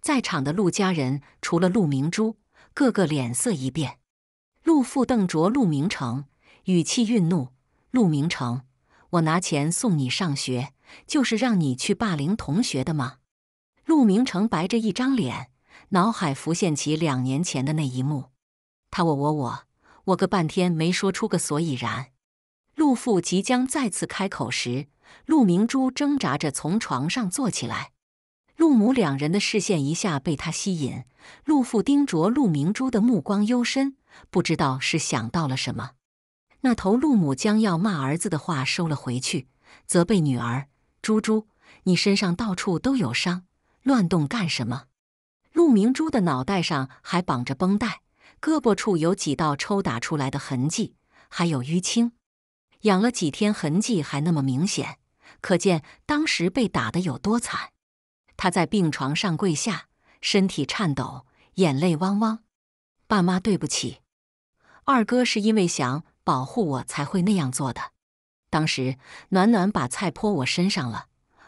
在场的陆家人除了陆明珠，个个脸色一变。陆父瞪着陆明成，语气愠怒：“陆明成，我拿钱送你上学，就是让你去霸凌同学的吗？”陆明成白着一张脸，脑海浮现起两年前的那一幕。他我我我我个半天没说出个所以然。陆父即将再次开口时，陆明珠挣扎着从床上坐起来，陆母两人的视线一下被他吸引。陆父盯着陆明珠的目光幽深。不知道是想到了什么，那头陆母将要骂儿子的话收了回去，责备女儿：“猪猪，你身上到处都有伤，乱动干什么？”陆明珠的脑袋上还绑着绷带，胳膊处有几道抽打出来的痕迹，还有淤青，养了几天，痕迹还那么明显，可见当时被打得有多惨。她在病床上跪下，身体颤抖，眼泪汪汪：“爸妈，对不起。”二哥是因为想保护我才会那样做的。当时暖暖把菜泼我身上了，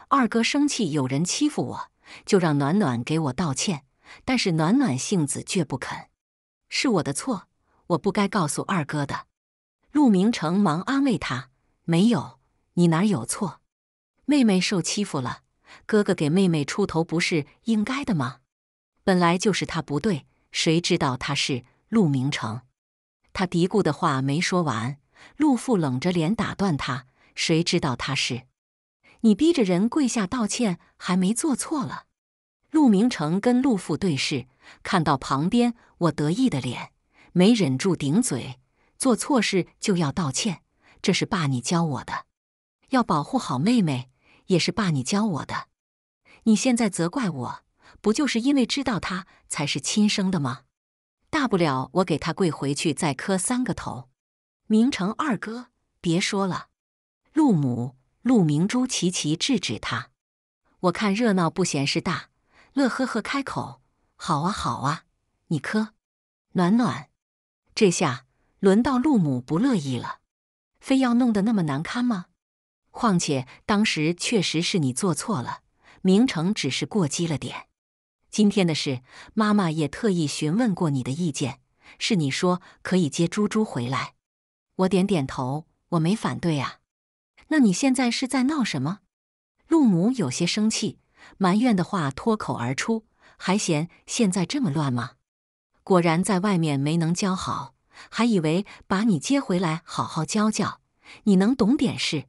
二哥生气，有人欺负我，就让暖暖给我道歉。但是暖暖性子倔不肯，是我的错，我不该告诉二哥的。陆明成忙安慰他：“没有，你哪有错？妹妹受欺负了，哥哥给妹妹出头不是应该的吗？本来就是他不对，谁知道他是陆明成。”他嘀咕的话没说完，陆父冷着脸打断他：“谁知道他是？你逼着人跪下道歉，还没做错了？”陆明成跟陆父对视，看到旁边我得意的脸，没忍住顶嘴：“做错事就要道歉，这是爸你教我的。要保护好妹妹，也是爸你教我的。你现在责怪我，不就是因为知道他才是亲生的吗？”大不了我给他跪回去，再磕三个头。明成二哥，别说了。陆母、陆明珠齐齐制止他。我看热闹不嫌事大，乐呵呵开口：“好啊，好啊，你磕。”暖暖，这下轮到陆母不乐意了，非要弄得那么难堪吗？况且当时确实是你做错了，明成只是过激了点。今天的事，妈妈也特意询问过你的意见，是你说可以接猪猪回来。我点点头，我没反对啊。那你现在是在闹什么？陆母有些生气，埋怨的话脱口而出，还嫌现在这么乱吗？果然在外面没能教好，还以为把你接回来好好教教，你能懂点事。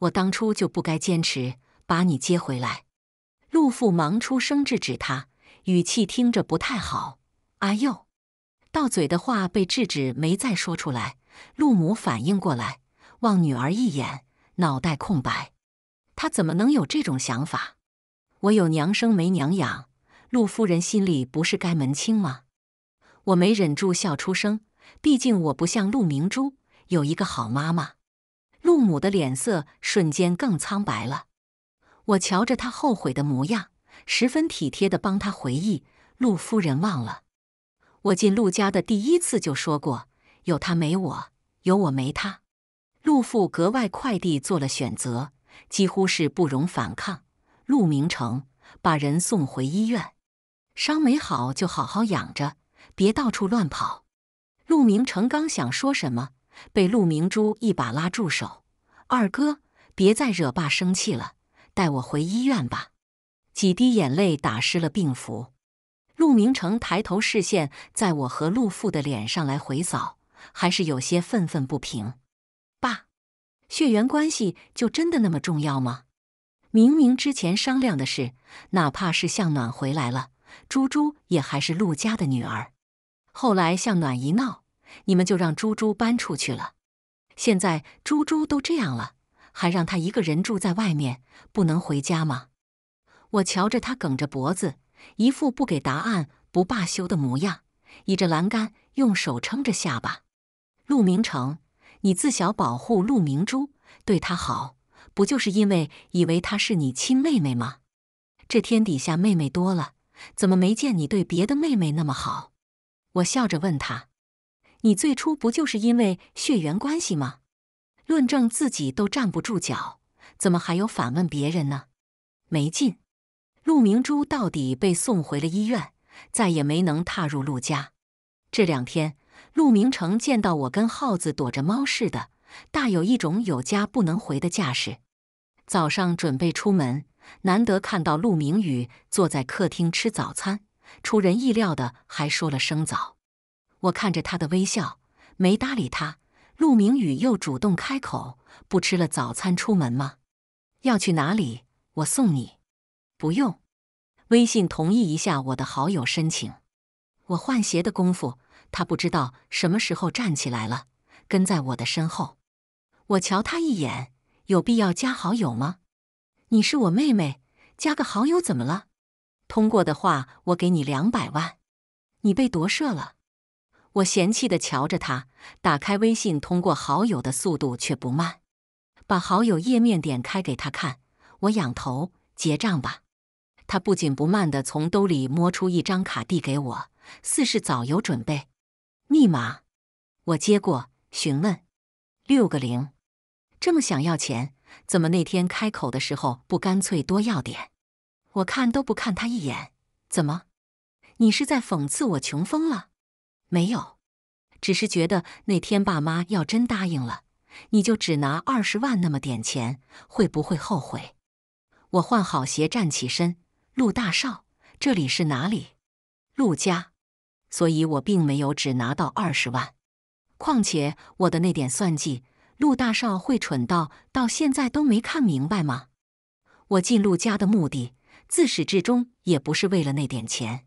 我当初就不该坚持把你接回来。陆父忙出声制止他。语气听着不太好，阿佑，到嘴的话被制止，没再说出来。陆母反应过来，望女儿一眼，脑袋空白。她怎么能有这种想法？我有娘生没娘养，陆夫人心里不是该门清吗？我没忍住笑出声，毕竟我不像陆明珠有一个好妈妈。陆母的脸色瞬间更苍白了，我瞧着她后悔的模样。十分体贴的帮他回忆，陆夫人忘了，我进陆家的第一次就说过，有他没我，有我没他。陆父格外快地做了选择，几乎是不容反抗。陆明成把人送回医院，伤没好就好好养着，别到处乱跑。陆明成刚想说什么，被陆明珠一把拉住手：“二哥，别再惹爸生气了，带我回医院吧。”几滴眼泪打湿了病服，陆明成抬头，视线在我和陆父的脸上来回扫，还是有些愤愤不平。爸，血缘关系就真的那么重要吗？明明之前商量的是，哪怕是向暖回来了，猪猪也还是陆家的女儿。后来向暖一闹，你们就让猪猪搬出去了。现在猪猪都这样了，还让她一个人住在外面，不能回家吗？我瞧着他梗着脖子，一副不给答案不罢休的模样，倚着栏杆，用手撑着下巴。陆明成，你自小保护陆明珠，对她好，不就是因为以为她是你亲妹妹吗？这天底下妹妹多了，怎么没见你对别的妹妹那么好？我笑着问他：“你最初不就是因为血缘关系吗？论证自己都站不住脚，怎么还有反问别人呢？没劲。”陆明珠到底被送回了医院，再也没能踏入陆家。这两天，陆明成见到我跟耗子躲着猫似的，大有一种有家不能回的架势。早上准备出门，难得看到陆明宇坐在客厅吃早餐，出人意料的还说了声早。我看着他的微笑，没搭理他。陆明宇又主动开口：“不吃了早餐出门吗？要去哪里？我送你。”不用，微信同意一下我的好友申请。我换鞋的功夫，他不知道什么时候站起来了，跟在我的身后。我瞧他一眼，有必要加好友吗？你是我妹妹，加个好友怎么了？通过的话，我给你两百万。你被夺舍了。我嫌弃的瞧着他，打开微信通过好友的速度却不慢，把好友页面点开给他看。我仰头结账吧。他不紧不慢地从兜里摸出一张卡递给我，似是早有准备。密码，我接过询问，六个零。这么想要钱，怎么那天开口的时候不干脆多要点？我看都不看他一眼。怎么？你是在讽刺我穷疯了？没有，只是觉得那天爸妈要真答应了，你就只拿二十万那么点钱，会不会后悔？我换好鞋站起身。陆大少，这里是哪里？陆家，所以我并没有只拿到二十万。况且我的那点算计，陆大少会蠢到到现在都没看明白吗？我进陆家的目的，自始至终也不是为了那点钱。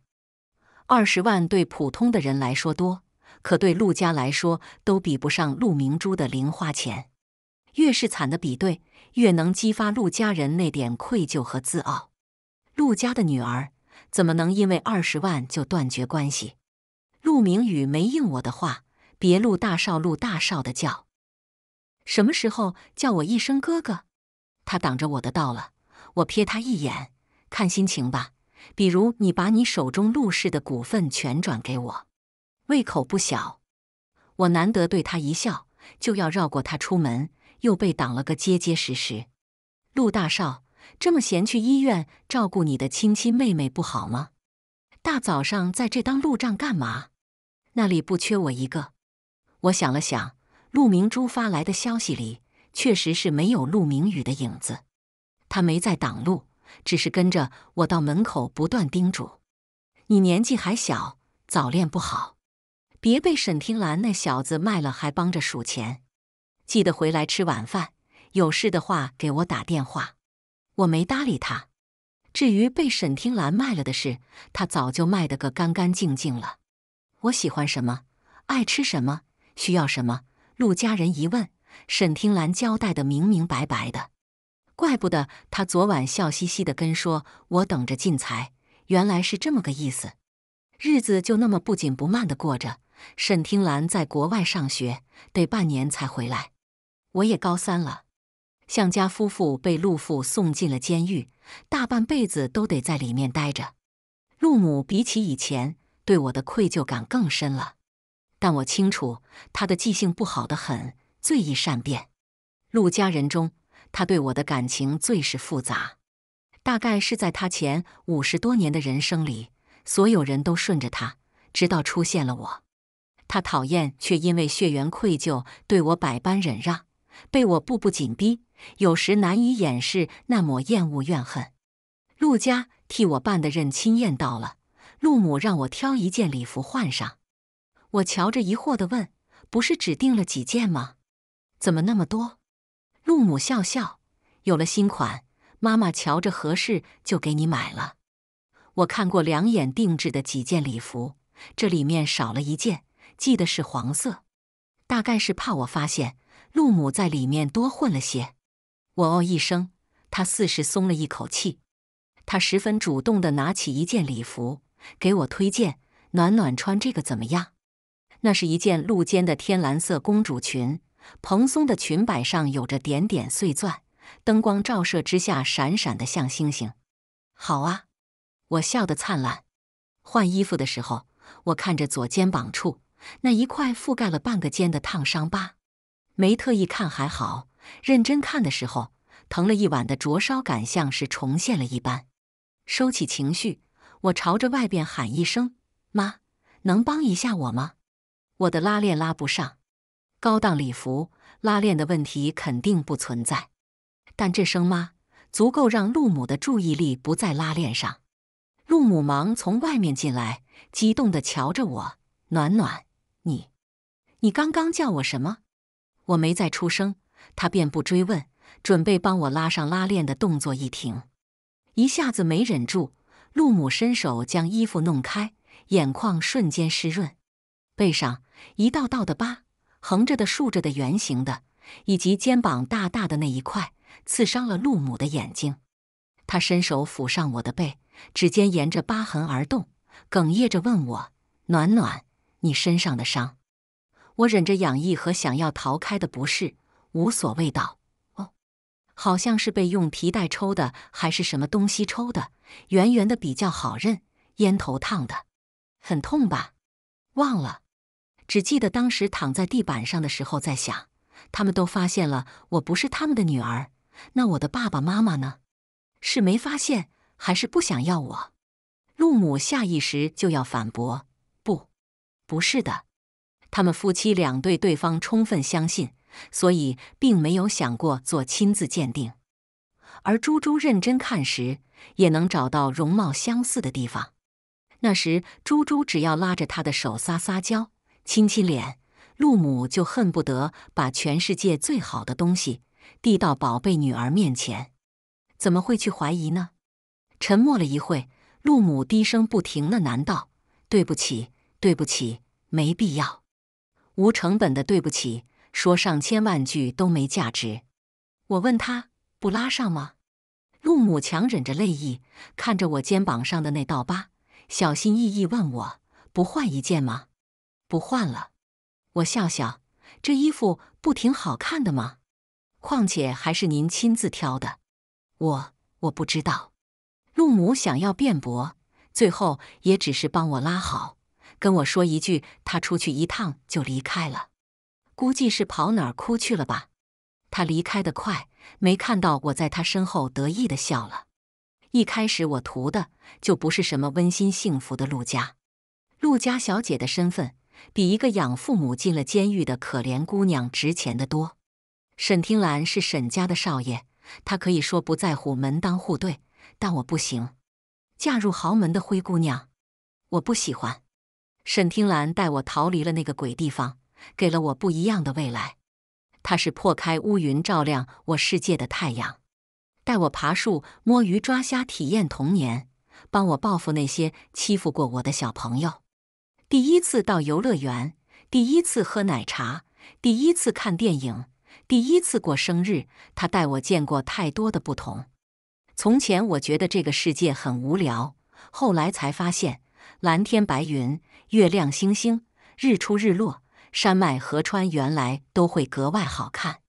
二十万对普通的人来说多，可对陆家来说，都比不上陆明珠的零花钱。越是惨的比对，越能激发陆家人那点愧疚和自傲。陆家的女儿怎么能因为二十万就断绝关系？陆明宇没应我的话，别陆大少，陆大少的叫，什么时候叫我一声哥哥？他挡着我的道了，我瞥他一眼，看心情吧。比如你把你手中陆氏的股份全转给我，胃口不小。我难得对他一笑，就要绕过他出门，又被挡了个结结实实。陆大少。这么闲去医院照顾你的亲亲妹妹不好吗？大早上在这当路障干嘛？那里不缺我一个。我想了想，陆明珠发来的消息里确实是没有陆明宇的影子，他没在挡路，只是跟着我到门口不断叮嘱：“你年纪还小，早恋不好，别被沈听兰那小子卖了还帮着数钱。记得回来吃晚饭，有事的话给我打电话。”我没搭理他。至于被沈听兰卖了的事，他早就卖得个干干净净了。我喜欢什么，爱吃什么，需要什么，陆家人一问，沈听兰交代的明明白白的。怪不得他昨晚笑嘻嘻的跟说“我等着进财”，原来是这么个意思。日子就那么不紧不慢的过着。沈听兰在国外上学，得半年才回来。我也高三了。向家夫妇被陆父送进了监狱，大半辈子都得在里面待着。陆母比起以前对我的愧疚感更深了，但我清楚他的记性不好的很，最易善变。陆家人中，他对我的感情最是复杂。大概是在他前五十多年的人生里，所有人都顺着他，直到出现了我。他讨厌，却因为血缘愧疚，对我百般忍让。被我步步紧逼，有时难以掩饰那抹厌恶怨恨。陆家替我办的认亲宴到了，陆母让我挑一件礼服换上。我瞧着疑惑的问：“不是只订了几件吗？怎么那么多？”陆母笑笑：“有了新款，妈妈瞧着合适就给你买了。”我看过两眼定制的几件礼服，这里面少了一件，记得是黄色，大概是怕我发现。陆母在里面多混了些，我哦一声，她似是松了一口气。她十分主动地拿起一件礼服给我推荐：“暖暖穿这个怎么样？”那是一件露肩的天蓝色公主裙，蓬松的裙摆上有着点点碎钻，灯光照射之下闪闪的像星星。好啊，我笑得灿烂。换衣服的时候，我看着左肩膀处那一块覆盖了半个肩的烫伤疤。没特意看还好，认真看的时候，疼了一晚的灼烧感像是重现了一般。收起情绪，我朝着外边喊一声：“妈，能帮一下我吗？我的拉链拉不上。”高档礼服拉链的问题肯定不存在，但这声“妈”足够让陆母的注意力不在拉链上。陆母忙从外面进来，激动地瞧着我：“暖暖，你，你刚刚叫我什么？”我没再出声，他便不追问，准备帮我拉上拉链的动作一停，一下子没忍住，陆母伸手将衣服弄开，眼眶瞬间湿润。背上一道道的疤，横着的、竖着的、圆形的，以及肩膀大大的那一块，刺伤了陆母的眼睛。他伸手抚上我的背，指尖沿着疤痕而动，哽咽着问我：“暖暖，你身上的伤？”我忍着痒意和想要逃开的不适，无所谓道：“哦，好像是被用皮带抽的，还是什么东西抽的？圆圆的比较好认，烟头烫的，很痛吧？忘了，只记得当时躺在地板上的时候，在想：他们都发现了我不是他们的女儿，那我的爸爸妈妈呢？是没发现，还是不想要我？”陆母下意识就要反驳：“不，不是的。”他们夫妻两对对方充分相信，所以并没有想过做亲子鉴定。而猪猪认真看时，也能找到容貌相似的地方。那时，猪猪只要拉着他的手撒撒娇、亲亲脸，陆母就恨不得把全世界最好的东西递到宝贝女儿面前，怎么会去怀疑呢？沉默了一会，陆母低声不停的喃道：“对不起，对不起，没必要。”无成本的对不起，说上千万句都没价值。我问他不拉上吗？陆母强忍着泪意，看着我肩膀上的那道疤，小心翼翼问：“我不换一件吗？”“不换了。”我笑笑：“这衣服不挺好看的吗？况且还是您亲自挑的。”“我我不知道。”陆母想要辩驳，最后也只是帮我拉好。跟我说一句，他出去一趟就离开了，估计是跑哪儿哭去了吧。他离开的快，没看到我在他身后得意的笑了。一开始我图的就不是什么温馨幸福的陆家，陆家小姐的身份比一个养父母进了监狱的可怜姑娘值钱的多。沈听兰是沈家的少爷，他可以说不在乎门当户对，但我不行。嫁入豪门的灰姑娘，我不喜欢。沈听兰带我逃离了那个鬼地方，给了我不一样的未来。他是破开乌云、照亮我世界的太阳，带我爬树、摸鱼、抓虾，体验童年，帮我报复那些欺负过我的小朋友。第一次到游乐园，第一次喝奶茶，第一次看电影，第一次过生日，他带我见过太多的不同。从前我觉得这个世界很无聊，后来才发现蓝天白云。月亮、星星、日出、日落、山脉、河川，原来都会格外好看。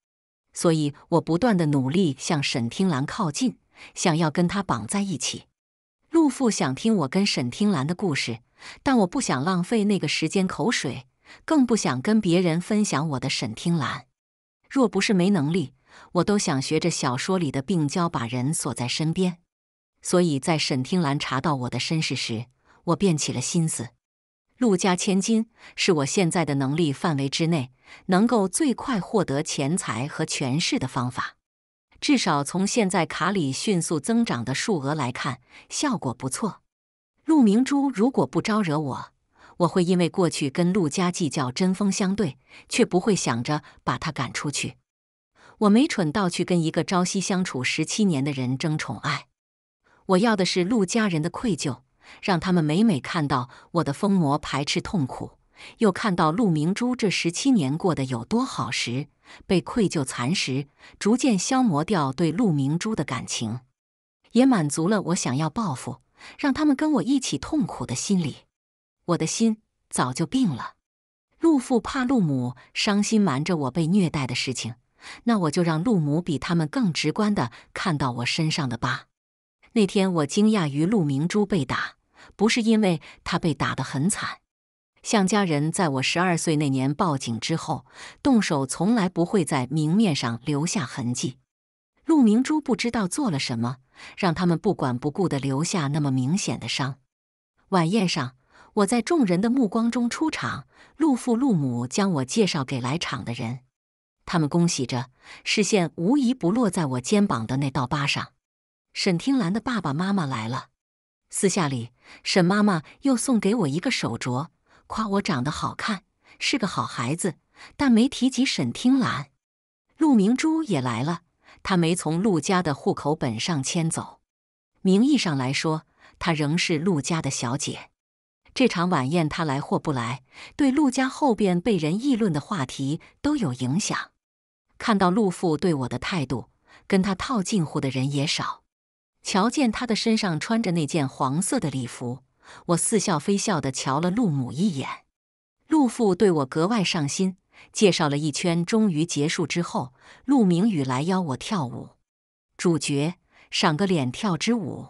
所以我不断的努力向沈听兰靠近，想要跟他绑在一起。陆父想听我跟沈听兰的故事，但我不想浪费那个时间口水，更不想跟别人分享我的沈听兰。若不是没能力，我都想学着小说里的病娇把人锁在身边。所以在沈听兰查到我的身世时，我便起了心思。陆家千金是我现在的能力范围之内能够最快获得钱财和权势的方法，至少从现在卡里迅速增长的数额来看，效果不错。陆明珠如果不招惹我，我会因为过去跟陆家计较、针锋相对，却不会想着把她赶出去。我没蠢到去跟一个朝夕相处十七年的人争宠爱，我要的是陆家人的愧疚。让他们每每看到我的疯魔、排斥、痛苦，又看到陆明珠这十七年过得有多好时，被愧疚蚕食，逐渐消磨掉对陆明珠的感情，也满足了我想要报复，让他们跟我一起痛苦的心理。我的心早就病了。陆父怕陆母伤心，瞒着我被虐待的事情，那我就让陆母比他们更直观的看到我身上的疤。那天我惊讶于陆明珠被打。不是因为他被打得很惨，向家人在我十二岁那年报警之后，动手从来不会在明面上留下痕迹。陆明珠不知道做了什么，让他们不管不顾地留下那么明显的伤。晚宴上，我在众人的目光中出场，陆父陆母将我介绍给来场的人，他们恭喜着，视线无一不落在我肩膀的那道疤上。沈听兰的爸爸妈妈来了，私下里。沈妈妈又送给我一个手镯，夸我长得好看，是个好孩子，但没提及沈听兰。陆明珠也来了，她没从陆家的户口本上迁走，名义上来说，她仍是陆家的小姐。这场晚宴，她来或不来，对陆家后边被人议论的话题都有影响。看到陆父对我的态度，跟他套近乎的人也少。瞧见他的身上穿着那件黄色的礼服，我似笑非笑地瞧了陆母一眼。陆父对我格外上心，介绍了一圈，终于结束之后，陆明宇来邀我跳舞。主角赏个脸跳支舞，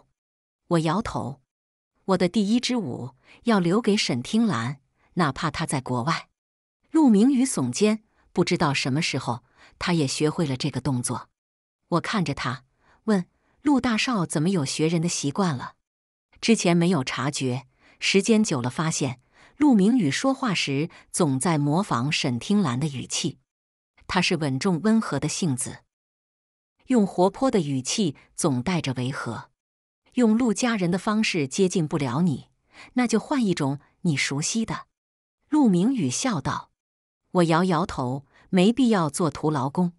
我摇头。我的第一支舞要留给沈听兰，哪怕他在国外。陆明宇耸肩，不知道什么时候他也学会了这个动作。我看着他问。陆大少怎么有学人的习惯了？之前没有察觉，时间久了发现，陆明宇说话时总在模仿沈听兰的语气。他是稳重温和的性子，用活泼的语气总带着违和。用陆家人的方式接近不了你，那就换一种你熟悉的。陆明宇笑道：“我摇摇头，没必要做徒劳工。”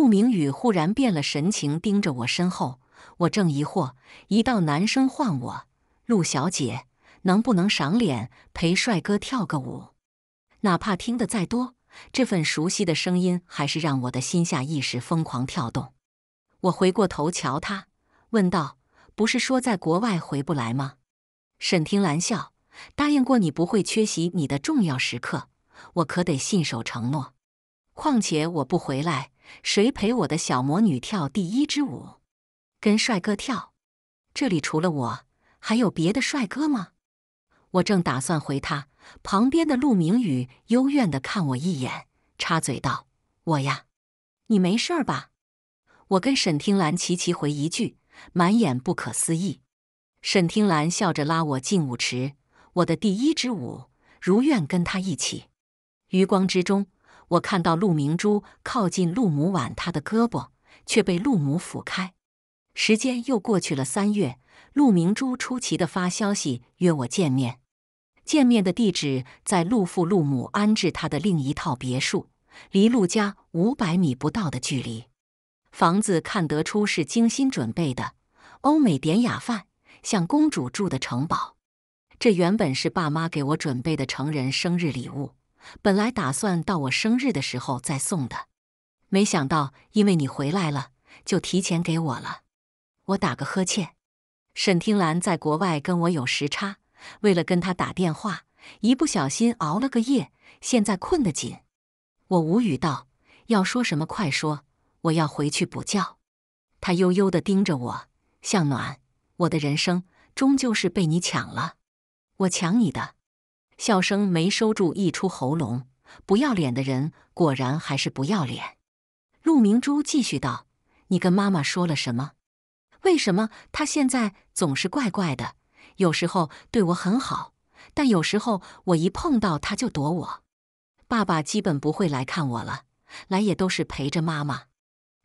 陆明宇忽然变了神情，盯着我身后。我正疑惑，一道男声唤我：“陆小姐，能不能赏脸陪帅哥跳个舞？”哪怕听得再多，这份熟悉的声音还是让我的心下意识疯狂跳动。我回过头瞧他，问道：“不是说在国外回不来吗？”沈听澜笑：“答应过你不会缺席你的重要时刻，我可得信守承诺。况且我不回来。”谁陪我的小魔女跳第一支舞？跟帅哥跳？这里除了我，还有别的帅哥吗？我正打算回他，旁边的陆明宇幽怨的看我一眼，插嘴道：“我呀，你没事吧？”我跟沈听兰齐齐回一句，满眼不可思议。沈听兰笑着拉我进舞池，我的第一支舞如愿跟他一起。余光之中。我看到陆明珠靠近陆母挽她的胳膊，却被陆母抚开。时间又过去了三月，陆明珠出奇的发消息约我见面。见面的地址在陆父陆母安置他的另一套别墅，离陆家五百米不到的距离。房子看得出是精心准备的，欧美典雅范，像公主住的城堡。这原本是爸妈给我准备的成人生日礼物。本来打算到我生日的时候再送的，没想到因为你回来了，就提前给我了。我打个呵欠。沈听兰在国外跟我有时差，为了跟他打电话，一不小心熬了个夜，现在困得紧。我无语道：“要说什么，快说，我要回去补觉。”他悠悠地盯着我，向暖，我的人生终究是被你抢了，我抢你的。笑声没收住，溢出喉咙。不要脸的人果然还是不要脸。陆明珠继续道：“你跟妈妈说了什么？为什么她现在总是怪怪的？有时候对我很好，但有时候我一碰到她就躲我。爸爸基本不会来看我了，来也都是陪着妈妈。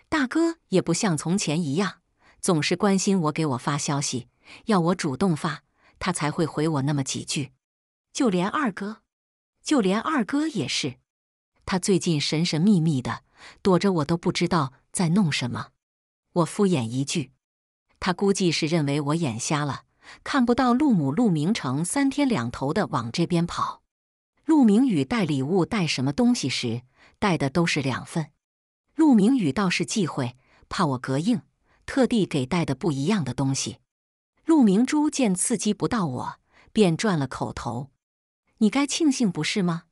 大哥也不像从前一样，总是关心我，给我发消息，要我主动发，他才会回我那么几句。”就连二哥，就连二哥也是，他最近神神秘秘的，躲着我都不知道在弄什么。我敷衍一句，他估计是认为我眼瞎了，看不到陆母陆明成三天两头的往这边跑。陆明宇带礼物带什么东西时，带的都是两份。陆明宇倒是忌讳，怕我膈应，特地给带的不一样的东西。陆明珠见刺激不到我，便转了口头。你该庆幸不是吗？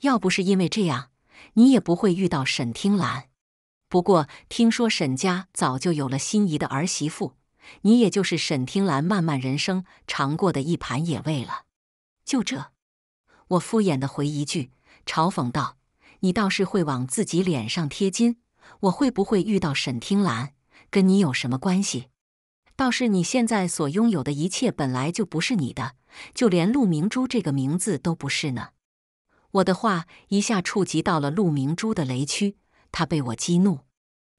要不是因为这样，你也不会遇到沈听兰。不过听说沈家早就有了心仪的儿媳妇，你也就是沈听兰漫漫人生尝过的一盘野味了。就这，我敷衍的回一句，嘲讽道：“你倒是会往自己脸上贴金。我会不会遇到沈听兰，跟你有什么关系？倒是你现在所拥有的一切，本来就不是你的。”就连陆明珠这个名字都不是呢。我的话一下触及到了陆明珠的雷区，她被我激怒。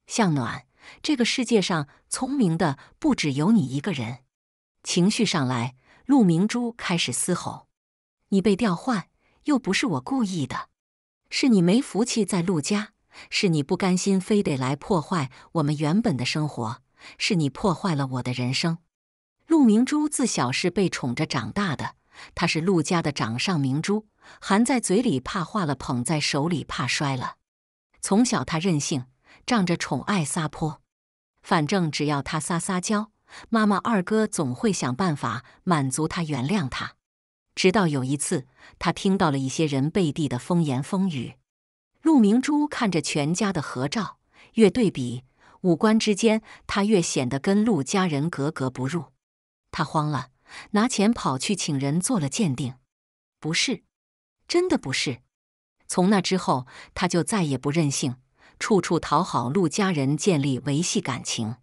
向暖，这个世界上聪明的不只有你一个人。情绪上来，陆明珠开始嘶吼：“你被调换又不是我故意的，是你没福气在陆家，是你不甘心非得来破坏我们原本的生活，是你破坏了我的人生。”陆明珠自小是被宠着长大的，她是陆家的掌上明珠，含在嘴里怕化了，捧在手里怕摔了。从小她任性，仗着宠爱撒泼，反正只要她撒撒娇，妈妈二哥总会想办法满足她，原谅她。直到有一次，她听到了一些人背地的风言风语。陆明珠看着全家的合照，越对比，五官之间，她越显得跟陆家人格格不入。他慌了，拿钱跑去请人做了鉴定，不是，真的不是。从那之后，他就再也不任性，处处讨好陆家人，建立维系感情。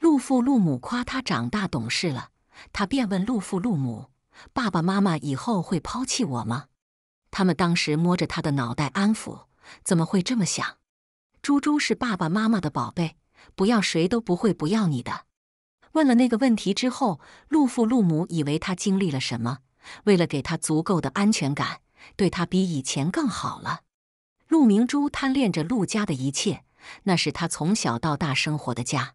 陆父陆母夸他长大懂事了，他便问陆父陆母：“爸爸妈妈以后会抛弃我吗？”他们当时摸着他的脑袋安抚：“怎么会这么想？猪猪是爸爸妈妈的宝贝，不要谁都不会不要你的。”问了那个问题之后，陆父陆母以为他经历了什么，为了给他足够的安全感，对他比以前更好了。陆明珠贪恋着陆家的一切，那是他从小到大生活的家。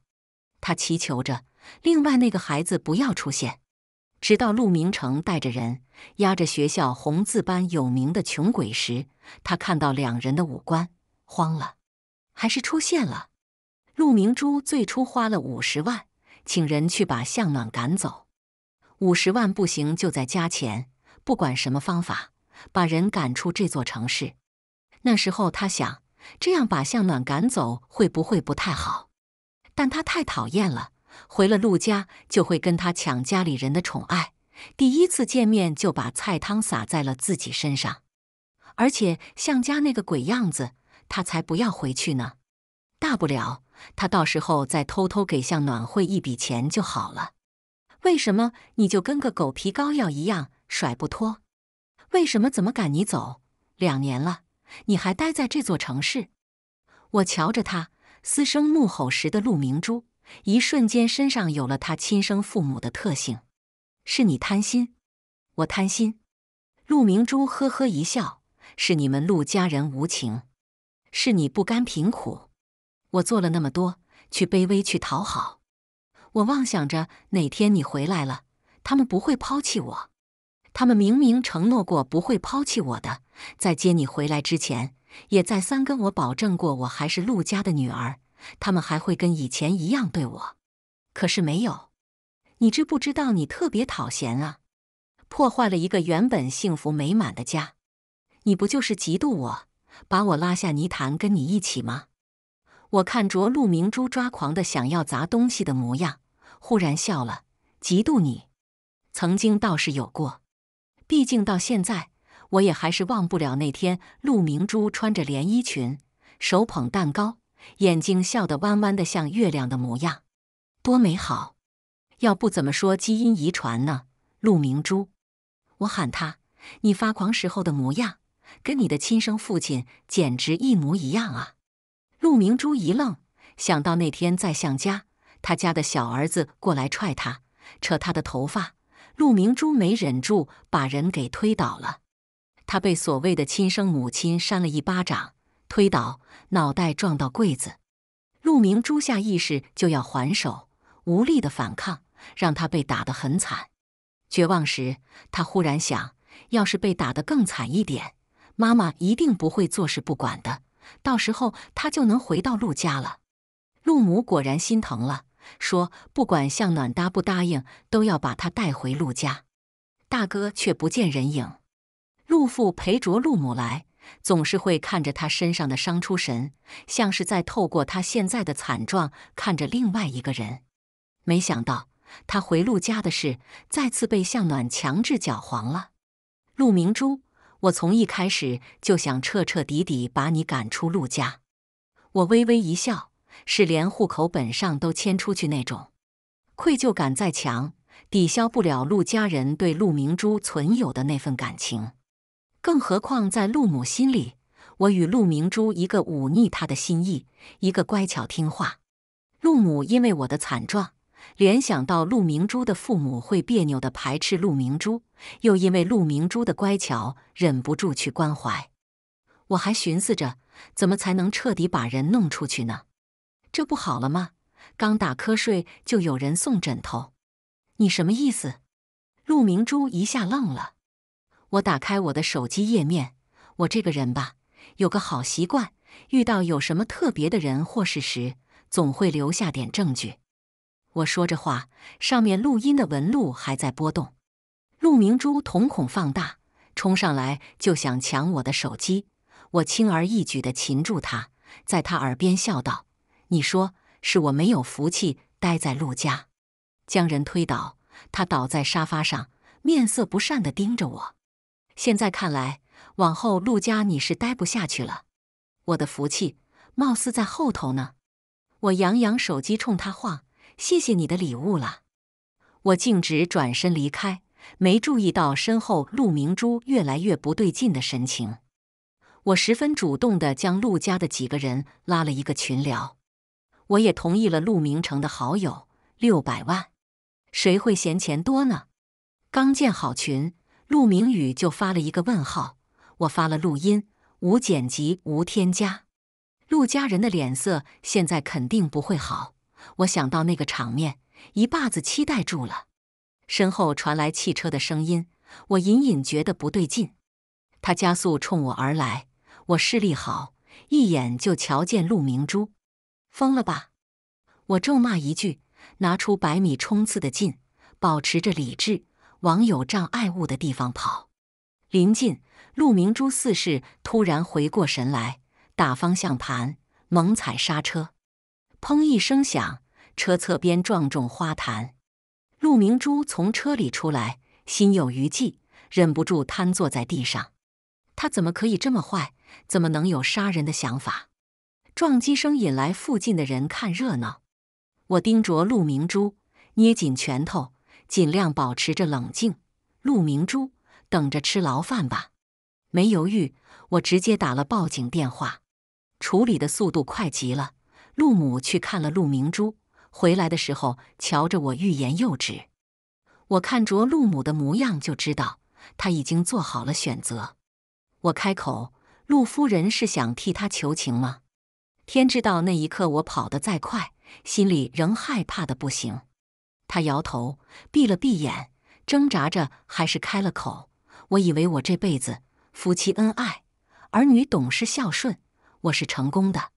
他祈求着，另外那个孩子不要出现。直到陆明成带着人压着学校红字班有名的穷鬼时，他看到两人的五官，慌了。还是出现了。陆明珠最初花了五十万。请人去把向暖赶走，五十万不行，就在加钱，不管什么方法，把人赶出这座城市。那时候他想，这样把向暖赶走会不会不太好？但他太讨厌了，回了陆家就会跟他抢家里人的宠爱。第一次见面就把菜汤洒在了自己身上，而且向家那个鬼样子，他才不要回去呢。大不了。他到时候再偷偷给向暖汇一笔钱就好了。为什么你就跟个狗皮膏药一样甩不脱？为什么怎么赶你走？两年了，你还待在这座城市？我瞧着他嘶声怒吼时的陆明珠，一瞬间身上有了他亲生父母的特性。是你贪心，我贪心。陆明珠呵呵一笑：“是你们陆家人无情，是你不甘贫苦。”我做了那么多，去卑微，去讨好，我妄想着哪天你回来了，他们不会抛弃我。他们明明承诺过不会抛弃我的，在接你回来之前，也再三跟我保证过，我还是陆家的女儿，他们还会跟以前一样对我。可是没有。你知不知道你特别讨嫌啊？破坏了一个原本幸福美满的家。你不就是嫉妒我，把我拉下泥潭跟你一起吗？我看着陆明珠抓狂的想要砸东西的模样，忽然笑了。嫉妒你，曾经倒是有过。毕竟到现在，我也还是忘不了那天陆明珠穿着连衣裙，手捧蛋糕，眼睛笑得弯弯的像月亮的模样，多美好！要不怎么说基因遗传呢？陆明珠，我喊他，你发狂时候的模样，跟你的亲生父亲简直一模一样啊！陆明珠一愣，想到那天在向家，他家的小儿子过来踹他、扯他的头发，陆明珠没忍住，把人给推倒了。他被所谓的亲生母亲扇了一巴掌，推倒，脑袋撞到柜子。陆明珠下意识就要还手，无力的反抗让他被打得很惨。绝望时，他忽然想，要是被打得更惨一点，妈妈一定不会坐视不管的。到时候他就能回到陆家了。陆母果然心疼了，说：“不管向暖答不答应，都要把他带回陆家。”大哥却不见人影。陆父陪着陆母来，总是会看着他身上的伤出神，像是在透过他现在的惨状，看着另外一个人。没想到他回陆家的事，再次被向暖强制搅黄了。陆明珠。我从一开始就想彻彻底底把你赶出陆家，我微微一笑，是连户口本上都迁出去那种。愧疚感再强，抵消不了陆家人对陆明珠存有的那份感情，更何况在陆母心里，我与陆明珠一个忤逆他的心意，一个乖巧听话。陆母因为我的惨状。联想到陆明珠的父母会别扭地排斥陆明珠，又因为陆明珠的乖巧忍不住去关怀。我还寻思着怎么才能彻底把人弄出去呢？这不好了吗？刚打瞌睡就有人送枕头，你什么意思？陆明珠一下愣了。我打开我的手机页面，我这个人吧，有个好习惯，遇到有什么特别的人或事时，总会留下点证据。我说着话，上面录音的纹路还在波动。陆明珠瞳孔放大，冲上来就想抢我的手机。我轻而易举的擒住他，在他耳边笑道：“你说是我没有福气待在陆家。”将人推倒，他倒在沙发上，面色不善的盯着我。现在看来，往后陆家你是待不下去了。我的福气，貌似在后头呢。我扬扬手机，冲他晃。谢谢你的礼物了，我径直转身离开，没注意到身后陆明珠越来越不对劲的神情。我十分主动的将陆家的几个人拉了一个群聊，我也同意了陆明成的好友六百万，谁会嫌钱多呢？刚建好群，陆明宇就发了一个问号，我发了录音，无剪辑，无添加，陆家人的脸色现在肯定不会好。我想到那个场面，一把子期待住了。身后传来汽车的声音，我隐隐觉得不对劲。他加速冲我而来，我视力好，一眼就瞧见陆明珠。疯了吧！我咒骂一句，拿出百米冲刺的劲，保持着理智，往有障碍物的地方跑。临近，陆明珠似是突然回过神来，打方向盘，猛踩刹车。砰一声响，车侧边撞中花坛。陆明珠从车里出来，心有余悸，忍不住瘫坐在地上。他怎么可以这么坏？怎么能有杀人的想法？撞击声引来附近的人看热闹。我盯着陆明珠，捏紧拳头，尽量保持着冷静。陆明珠，等着吃牢饭吧！没犹豫，我直接打了报警电话。处理的速度快极了。陆母去看了陆明珠，回来的时候瞧着我欲言又止。我看着陆母的模样，就知道他已经做好了选择。我开口：“陆夫人是想替他求情吗？”天知道，那一刻我跑得再快，心里仍害怕的不行。他摇头，闭了闭眼，挣扎着还是开了口：“我以为我这辈子夫妻恩爱，儿女懂事孝顺，我是成功的。”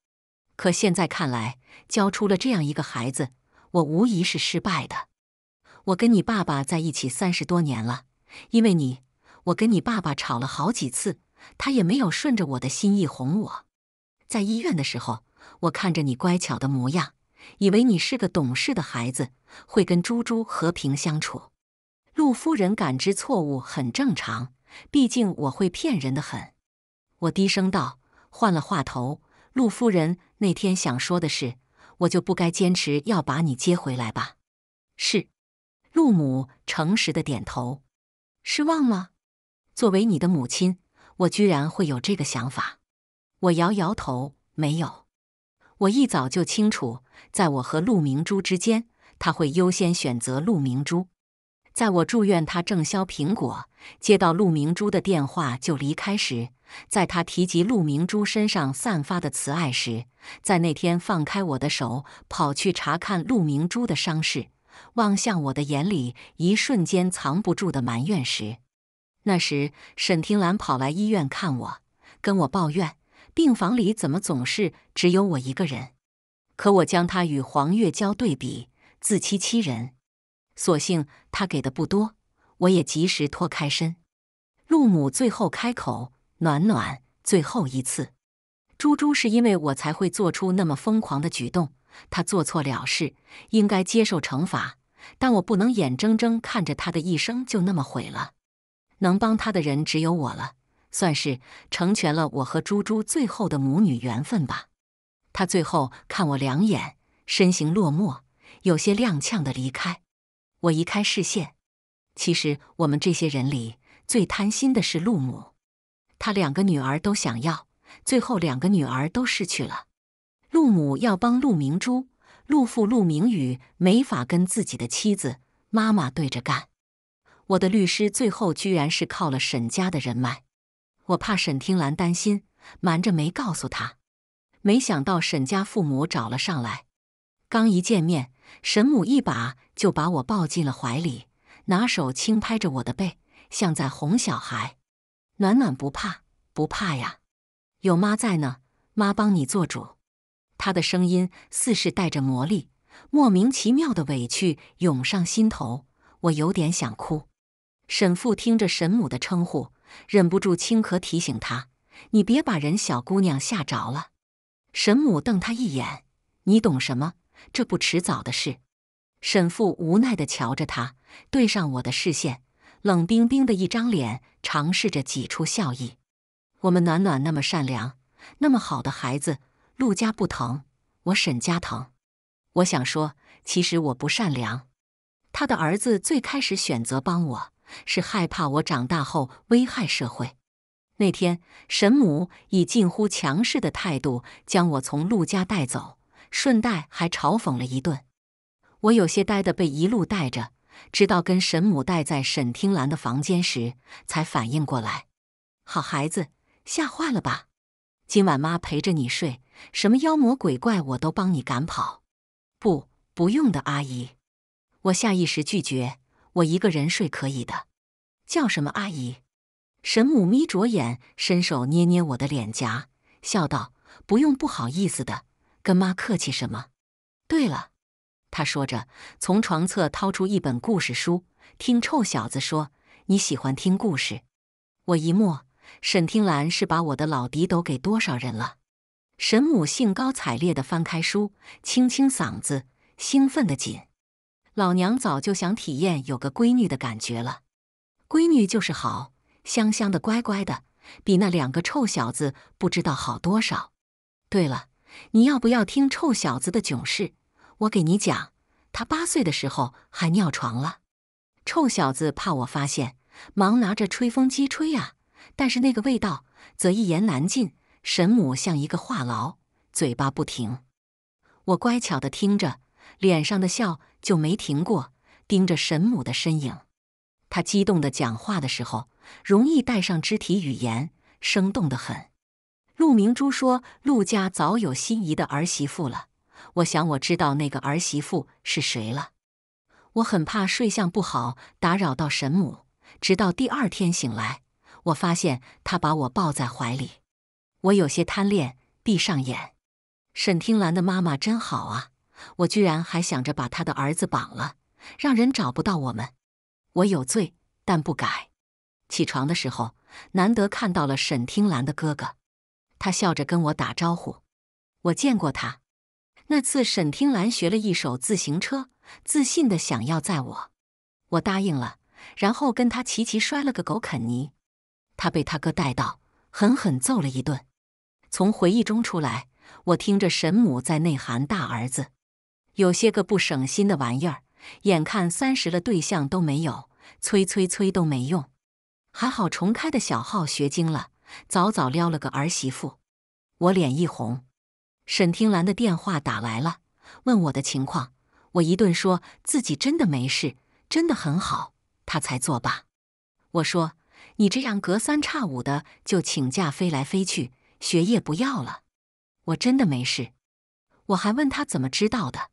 可现在看来，教出了这样一个孩子，我无疑是失败的。我跟你爸爸在一起三十多年了，因为你，我跟你爸爸吵了好几次，他也没有顺着我的心意哄我。在医院的时候，我看着你乖巧的模样，以为你是个懂事的孩子，会跟猪猪和平相处。陆夫人感知错误很正常，毕竟我会骗人的很。我低声道，换了话头，陆夫人。那天想说的是，我就不该坚持要把你接回来吧。是，陆母诚实的点头。失望吗？作为你的母亲，我居然会有这个想法。我摇摇头，没有。我一早就清楚，在我和陆明珠之间，他会优先选择陆明珠。在我祝愿他正削苹果，接到陆明珠的电话就离开时，在他提及陆明珠身上散发的慈爱时，在那天放开我的手跑去查看陆明珠的伤势，望向我的眼里一瞬间藏不住的埋怨时，那时沈听兰跑来医院看我，跟我抱怨病房里怎么总是只有我一个人，可我将他与黄月娇对比，自欺欺人。所幸他给的不多，我也及时脱开身。陆母最后开口：“暖暖，最后一次。猪猪是因为我才会做出那么疯狂的举动，他做错了事，应该接受惩罚。但我不能眼睁睁看着他的一生就那么毁了。能帮他的人只有我了，算是成全了我和猪猪最后的母女缘分吧。”他最后看我两眼，身形落寞，有些踉跄的离开。我移开视线。其实我们这些人里最贪心的是陆母，她两个女儿都想要，最后两个女儿都失去了。陆母要帮陆明珠，陆父陆明宇没法跟自己的妻子妈妈对着干。我的律师最后居然是靠了沈家的人脉，我怕沈听兰担心，瞒着没告诉他。没想到沈家父母找了上来，刚一见面，沈母一把。就把我抱进了怀里，拿手轻拍着我的背，像在哄小孩。暖暖不怕，不怕呀，有妈在呢，妈帮你做主。他的声音似是带着魔力，莫名其妙的委屈涌上心头，我有点想哭。沈父听着沈母的称呼，忍不住轻咳提醒他：“你别把人小姑娘吓着了。”沈母瞪他一眼：“你懂什么？这不迟早的事。”沈父无奈地瞧着他，对上我的视线，冷冰冰的一张脸，尝试着挤出笑意。我们暖暖那么善良，那么好的孩子，陆家不疼，我沈家疼。我想说，其实我不善良。他的儿子最开始选择帮我，是害怕我长大后危害社会。那天，沈母以近乎强势的态度将我从陆家带走，顺带还嘲讽了一顿。我有些呆的被一路带着，直到跟沈母待在沈听兰的房间时，才反应过来。好孩子，吓坏了吧？今晚妈陪着你睡，什么妖魔鬼怪我都帮你赶跑。不，不用的，阿姨。我下意识拒绝，我一个人睡可以的。叫什么阿姨？沈母眯着眼，伸手捏捏我的脸颊，笑道：“不用不好意思的，跟妈客气什么？对了。”他说着，从床侧掏出一本故事书，听臭小子说你喜欢听故事。我一默，沈听兰是把我的老底都给多少人了？沈母兴高采烈地翻开书，清清嗓子，兴奋的紧。老娘早就想体验有个闺女的感觉了，闺女就是好，香香的，乖乖的，比那两个臭小子不知道好多少。对了，你要不要听臭小子的囧事？我给你讲，他八岁的时候还尿床了，臭小子怕我发现，忙拿着吹风机吹啊。但是那个味道则一言难尽。沈母像一个话痨，嘴巴不停。我乖巧的听着，脸上的笑就没停过，盯着沈母的身影。他激动的讲话的时候，容易带上肢体语言，生动的很。陆明珠说，陆家早有心仪的儿媳妇了。我想我知道那个儿媳妇是谁了，我很怕睡相不好打扰到沈母。直到第二天醒来，我发现她把我抱在怀里，我有些贪恋，闭上眼。沈听兰的妈妈真好啊！我居然还想着把她的儿子绑了，让人找不到我们。我有罪，但不改。起床的时候，难得看到了沈听兰的哥哥，他笑着跟我打招呼。我见过他。那次，沈听兰学了一手自行车，自信的想要载我，我答应了，然后跟他骑骑摔了个狗啃泥，他被他哥带到，狠狠揍了一顿。从回忆中出来，我听着沈母在内涵大儿子，有些个不省心的玩意儿，眼看三十了对象都没有，催催催都没用，还好重开的小号学精了，早早撩了个儿媳妇，我脸一红。沈听兰的电话打来了，问我的情况，我一顿说自己真的没事，真的很好，他才作罢。我说：“你这样隔三差五的就请假飞来飞去，学业不要了。”我真的没事。我还问他怎么知道的。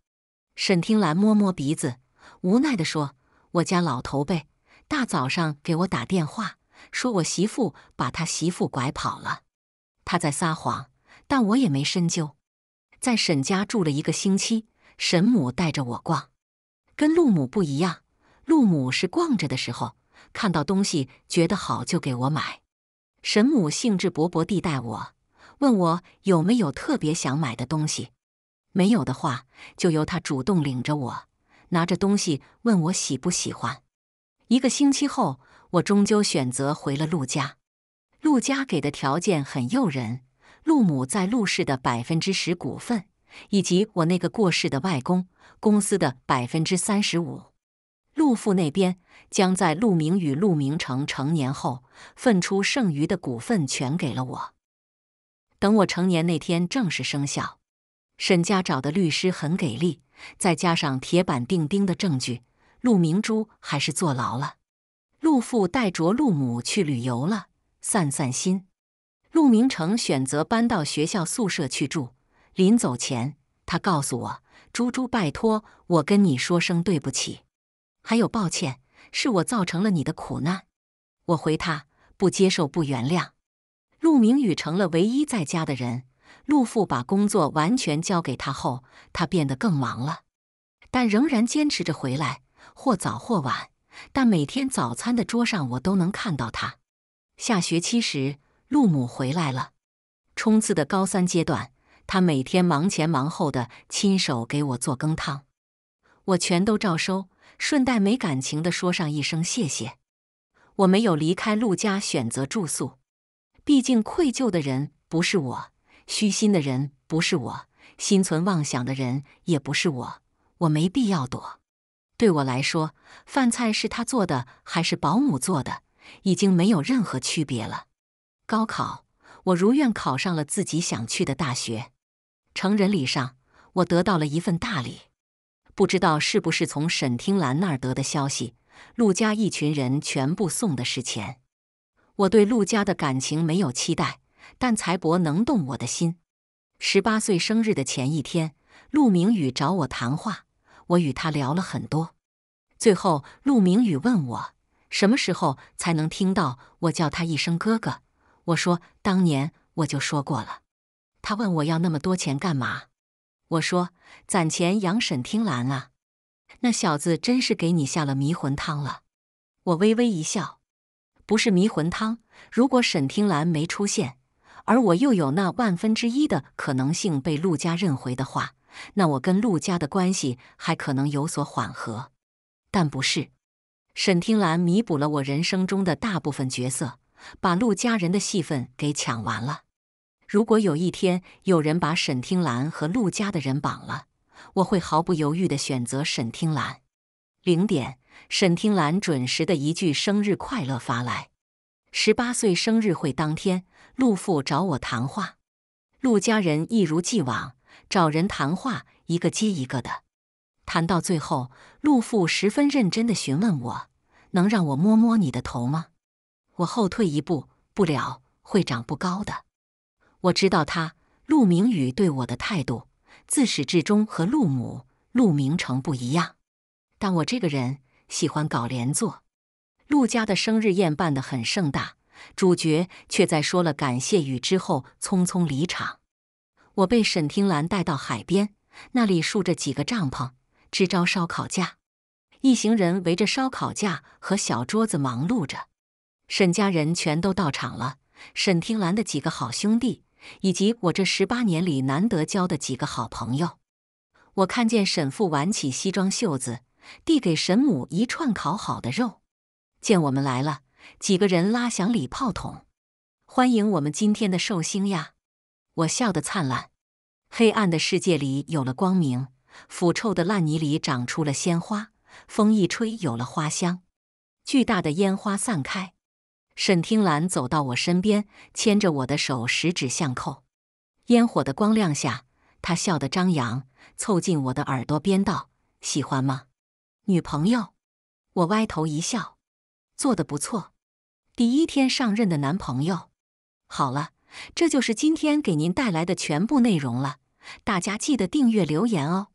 沈听兰摸摸鼻子，无奈的说：“我家老头呗，大早上给我打电话，说我媳妇把他媳妇拐跑了，他在撒谎，但我也没深究。”在沈家住了一个星期，沈母带着我逛，跟陆母不一样。陆母是逛着的时候看到东西觉得好就给我买，沈母兴致勃勃地带我，问我有没有特别想买的东西，没有的话就由她主动领着我，拿着东西问我喜不喜欢。一个星期后，我终究选择回了陆家，陆家给的条件很诱人。陆母在陆氏的百分之十股份，以及我那个过世的外公公司的百分之三十五，陆父那边将在陆明与陆明成成年后分出剩余的股份全给了我。等我成年那天正式生效。沈家找的律师很给力，再加上铁板钉钉的证据，陆明珠还是坐牢了。陆父带着陆母去旅游了，散散心。陆明成选择搬到学校宿舍去住。临走前，他告诉我：“猪猪，拜托我跟你说声对不起，还有抱歉，是我造成了你的苦难。”我回他：“不接受，不原谅。”陆明宇成了唯一在家的人。陆父把工作完全交给他后，他变得更忙了，但仍然坚持着回来，或早或晚。但每天早餐的桌上，我都能看到他。下学期时。陆母回来了，冲刺的高三阶段，她每天忙前忙后的，亲手给我做羹汤，我全都照收，顺带没感情的说上一声谢谢。我没有离开陆家，选择住宿，毕竟愧疚的人不是我，虚心的人不是我，心存妄想的人也不是我，我没必要躲。对我来说，饭菜是他做的还是保姆做的，已经没有任何区别了。高考，我如愿考上了自己想去的大学。成人礼上，我得到了一份大礼。不知道是不是从沈听兰那儿得的消息，陆家一群人全部送的是钱。我对陆家的感情没有期待，但财伯能动我的心。十八岁生日的前一天，陆明宇找我谈话，我与他聊了很多。最后，陆明宇问我什么时候才能听到我叫他一声哥哥。我说，当年我就说过了。他问我要那么多钱干嘛？我说，攒钱养沈听兰啊。那小子真是给你下了迷魂汤了。我微微一笑，不是迷魂汤。如果沈听兰没出现，而我又有那万分之一的可能性被陆家认回的话，那我跟陆家的关系还可能有所缓和。但不是，沈听兰弥补了我人生中的大部分角色。把陆家人的戏份给抢完了。如果有一天有人把沈听澜和陆家的人绑了，我会毫不犹豫地选择沈听澜。零点，沈听澜准时的一句“生日快乐”发来。十八岁生日会当天，陆父找我谈话。陆家人一如既往找人谈话，一个接一个的。谈到最后，陆父十分认真地询问我：“能让我摸摸你的头吗？”我后退一步不了，会长不高的。我知道他陆明宇对我的态度，自始至终和陆母陆明成不一样。但我这个人喜欢搞连坐。陆家的生日宴办得很盛大，主角却在说了感谢语之后匆匆离场。我被沈听澜带到海边，那里竖着几个帐篷，支招烧烤架，一行人围着烧烤架和小桌子忙碌着。沈家人全都到场了，沈听兰的几个好兄弟，以及我这十八年里难得交的几个好朋友。我看见沈父挽起西装袖子，递给沈母一串烤好的肉。见我们来了，几个人拉响礼炮筒，欢迎我们今天的寿星呀！我笑得灿烂。黑暗的世界里有了光明，腐臭的烂泥里长出了鲜花，风一吹有了花香，巨大的烟花散开。沈听兰走到我身边，牵着我的手，十指相扣。烟火的光亮下，他笑得张扬，凑近我的耳朵边道：“喜欢吗，女朋友？”我歪头一笑：“做的不错，第一天上任的男朋友。”好了，这就是今天给您带来的全部内容了，大家记得订阅、留言哦。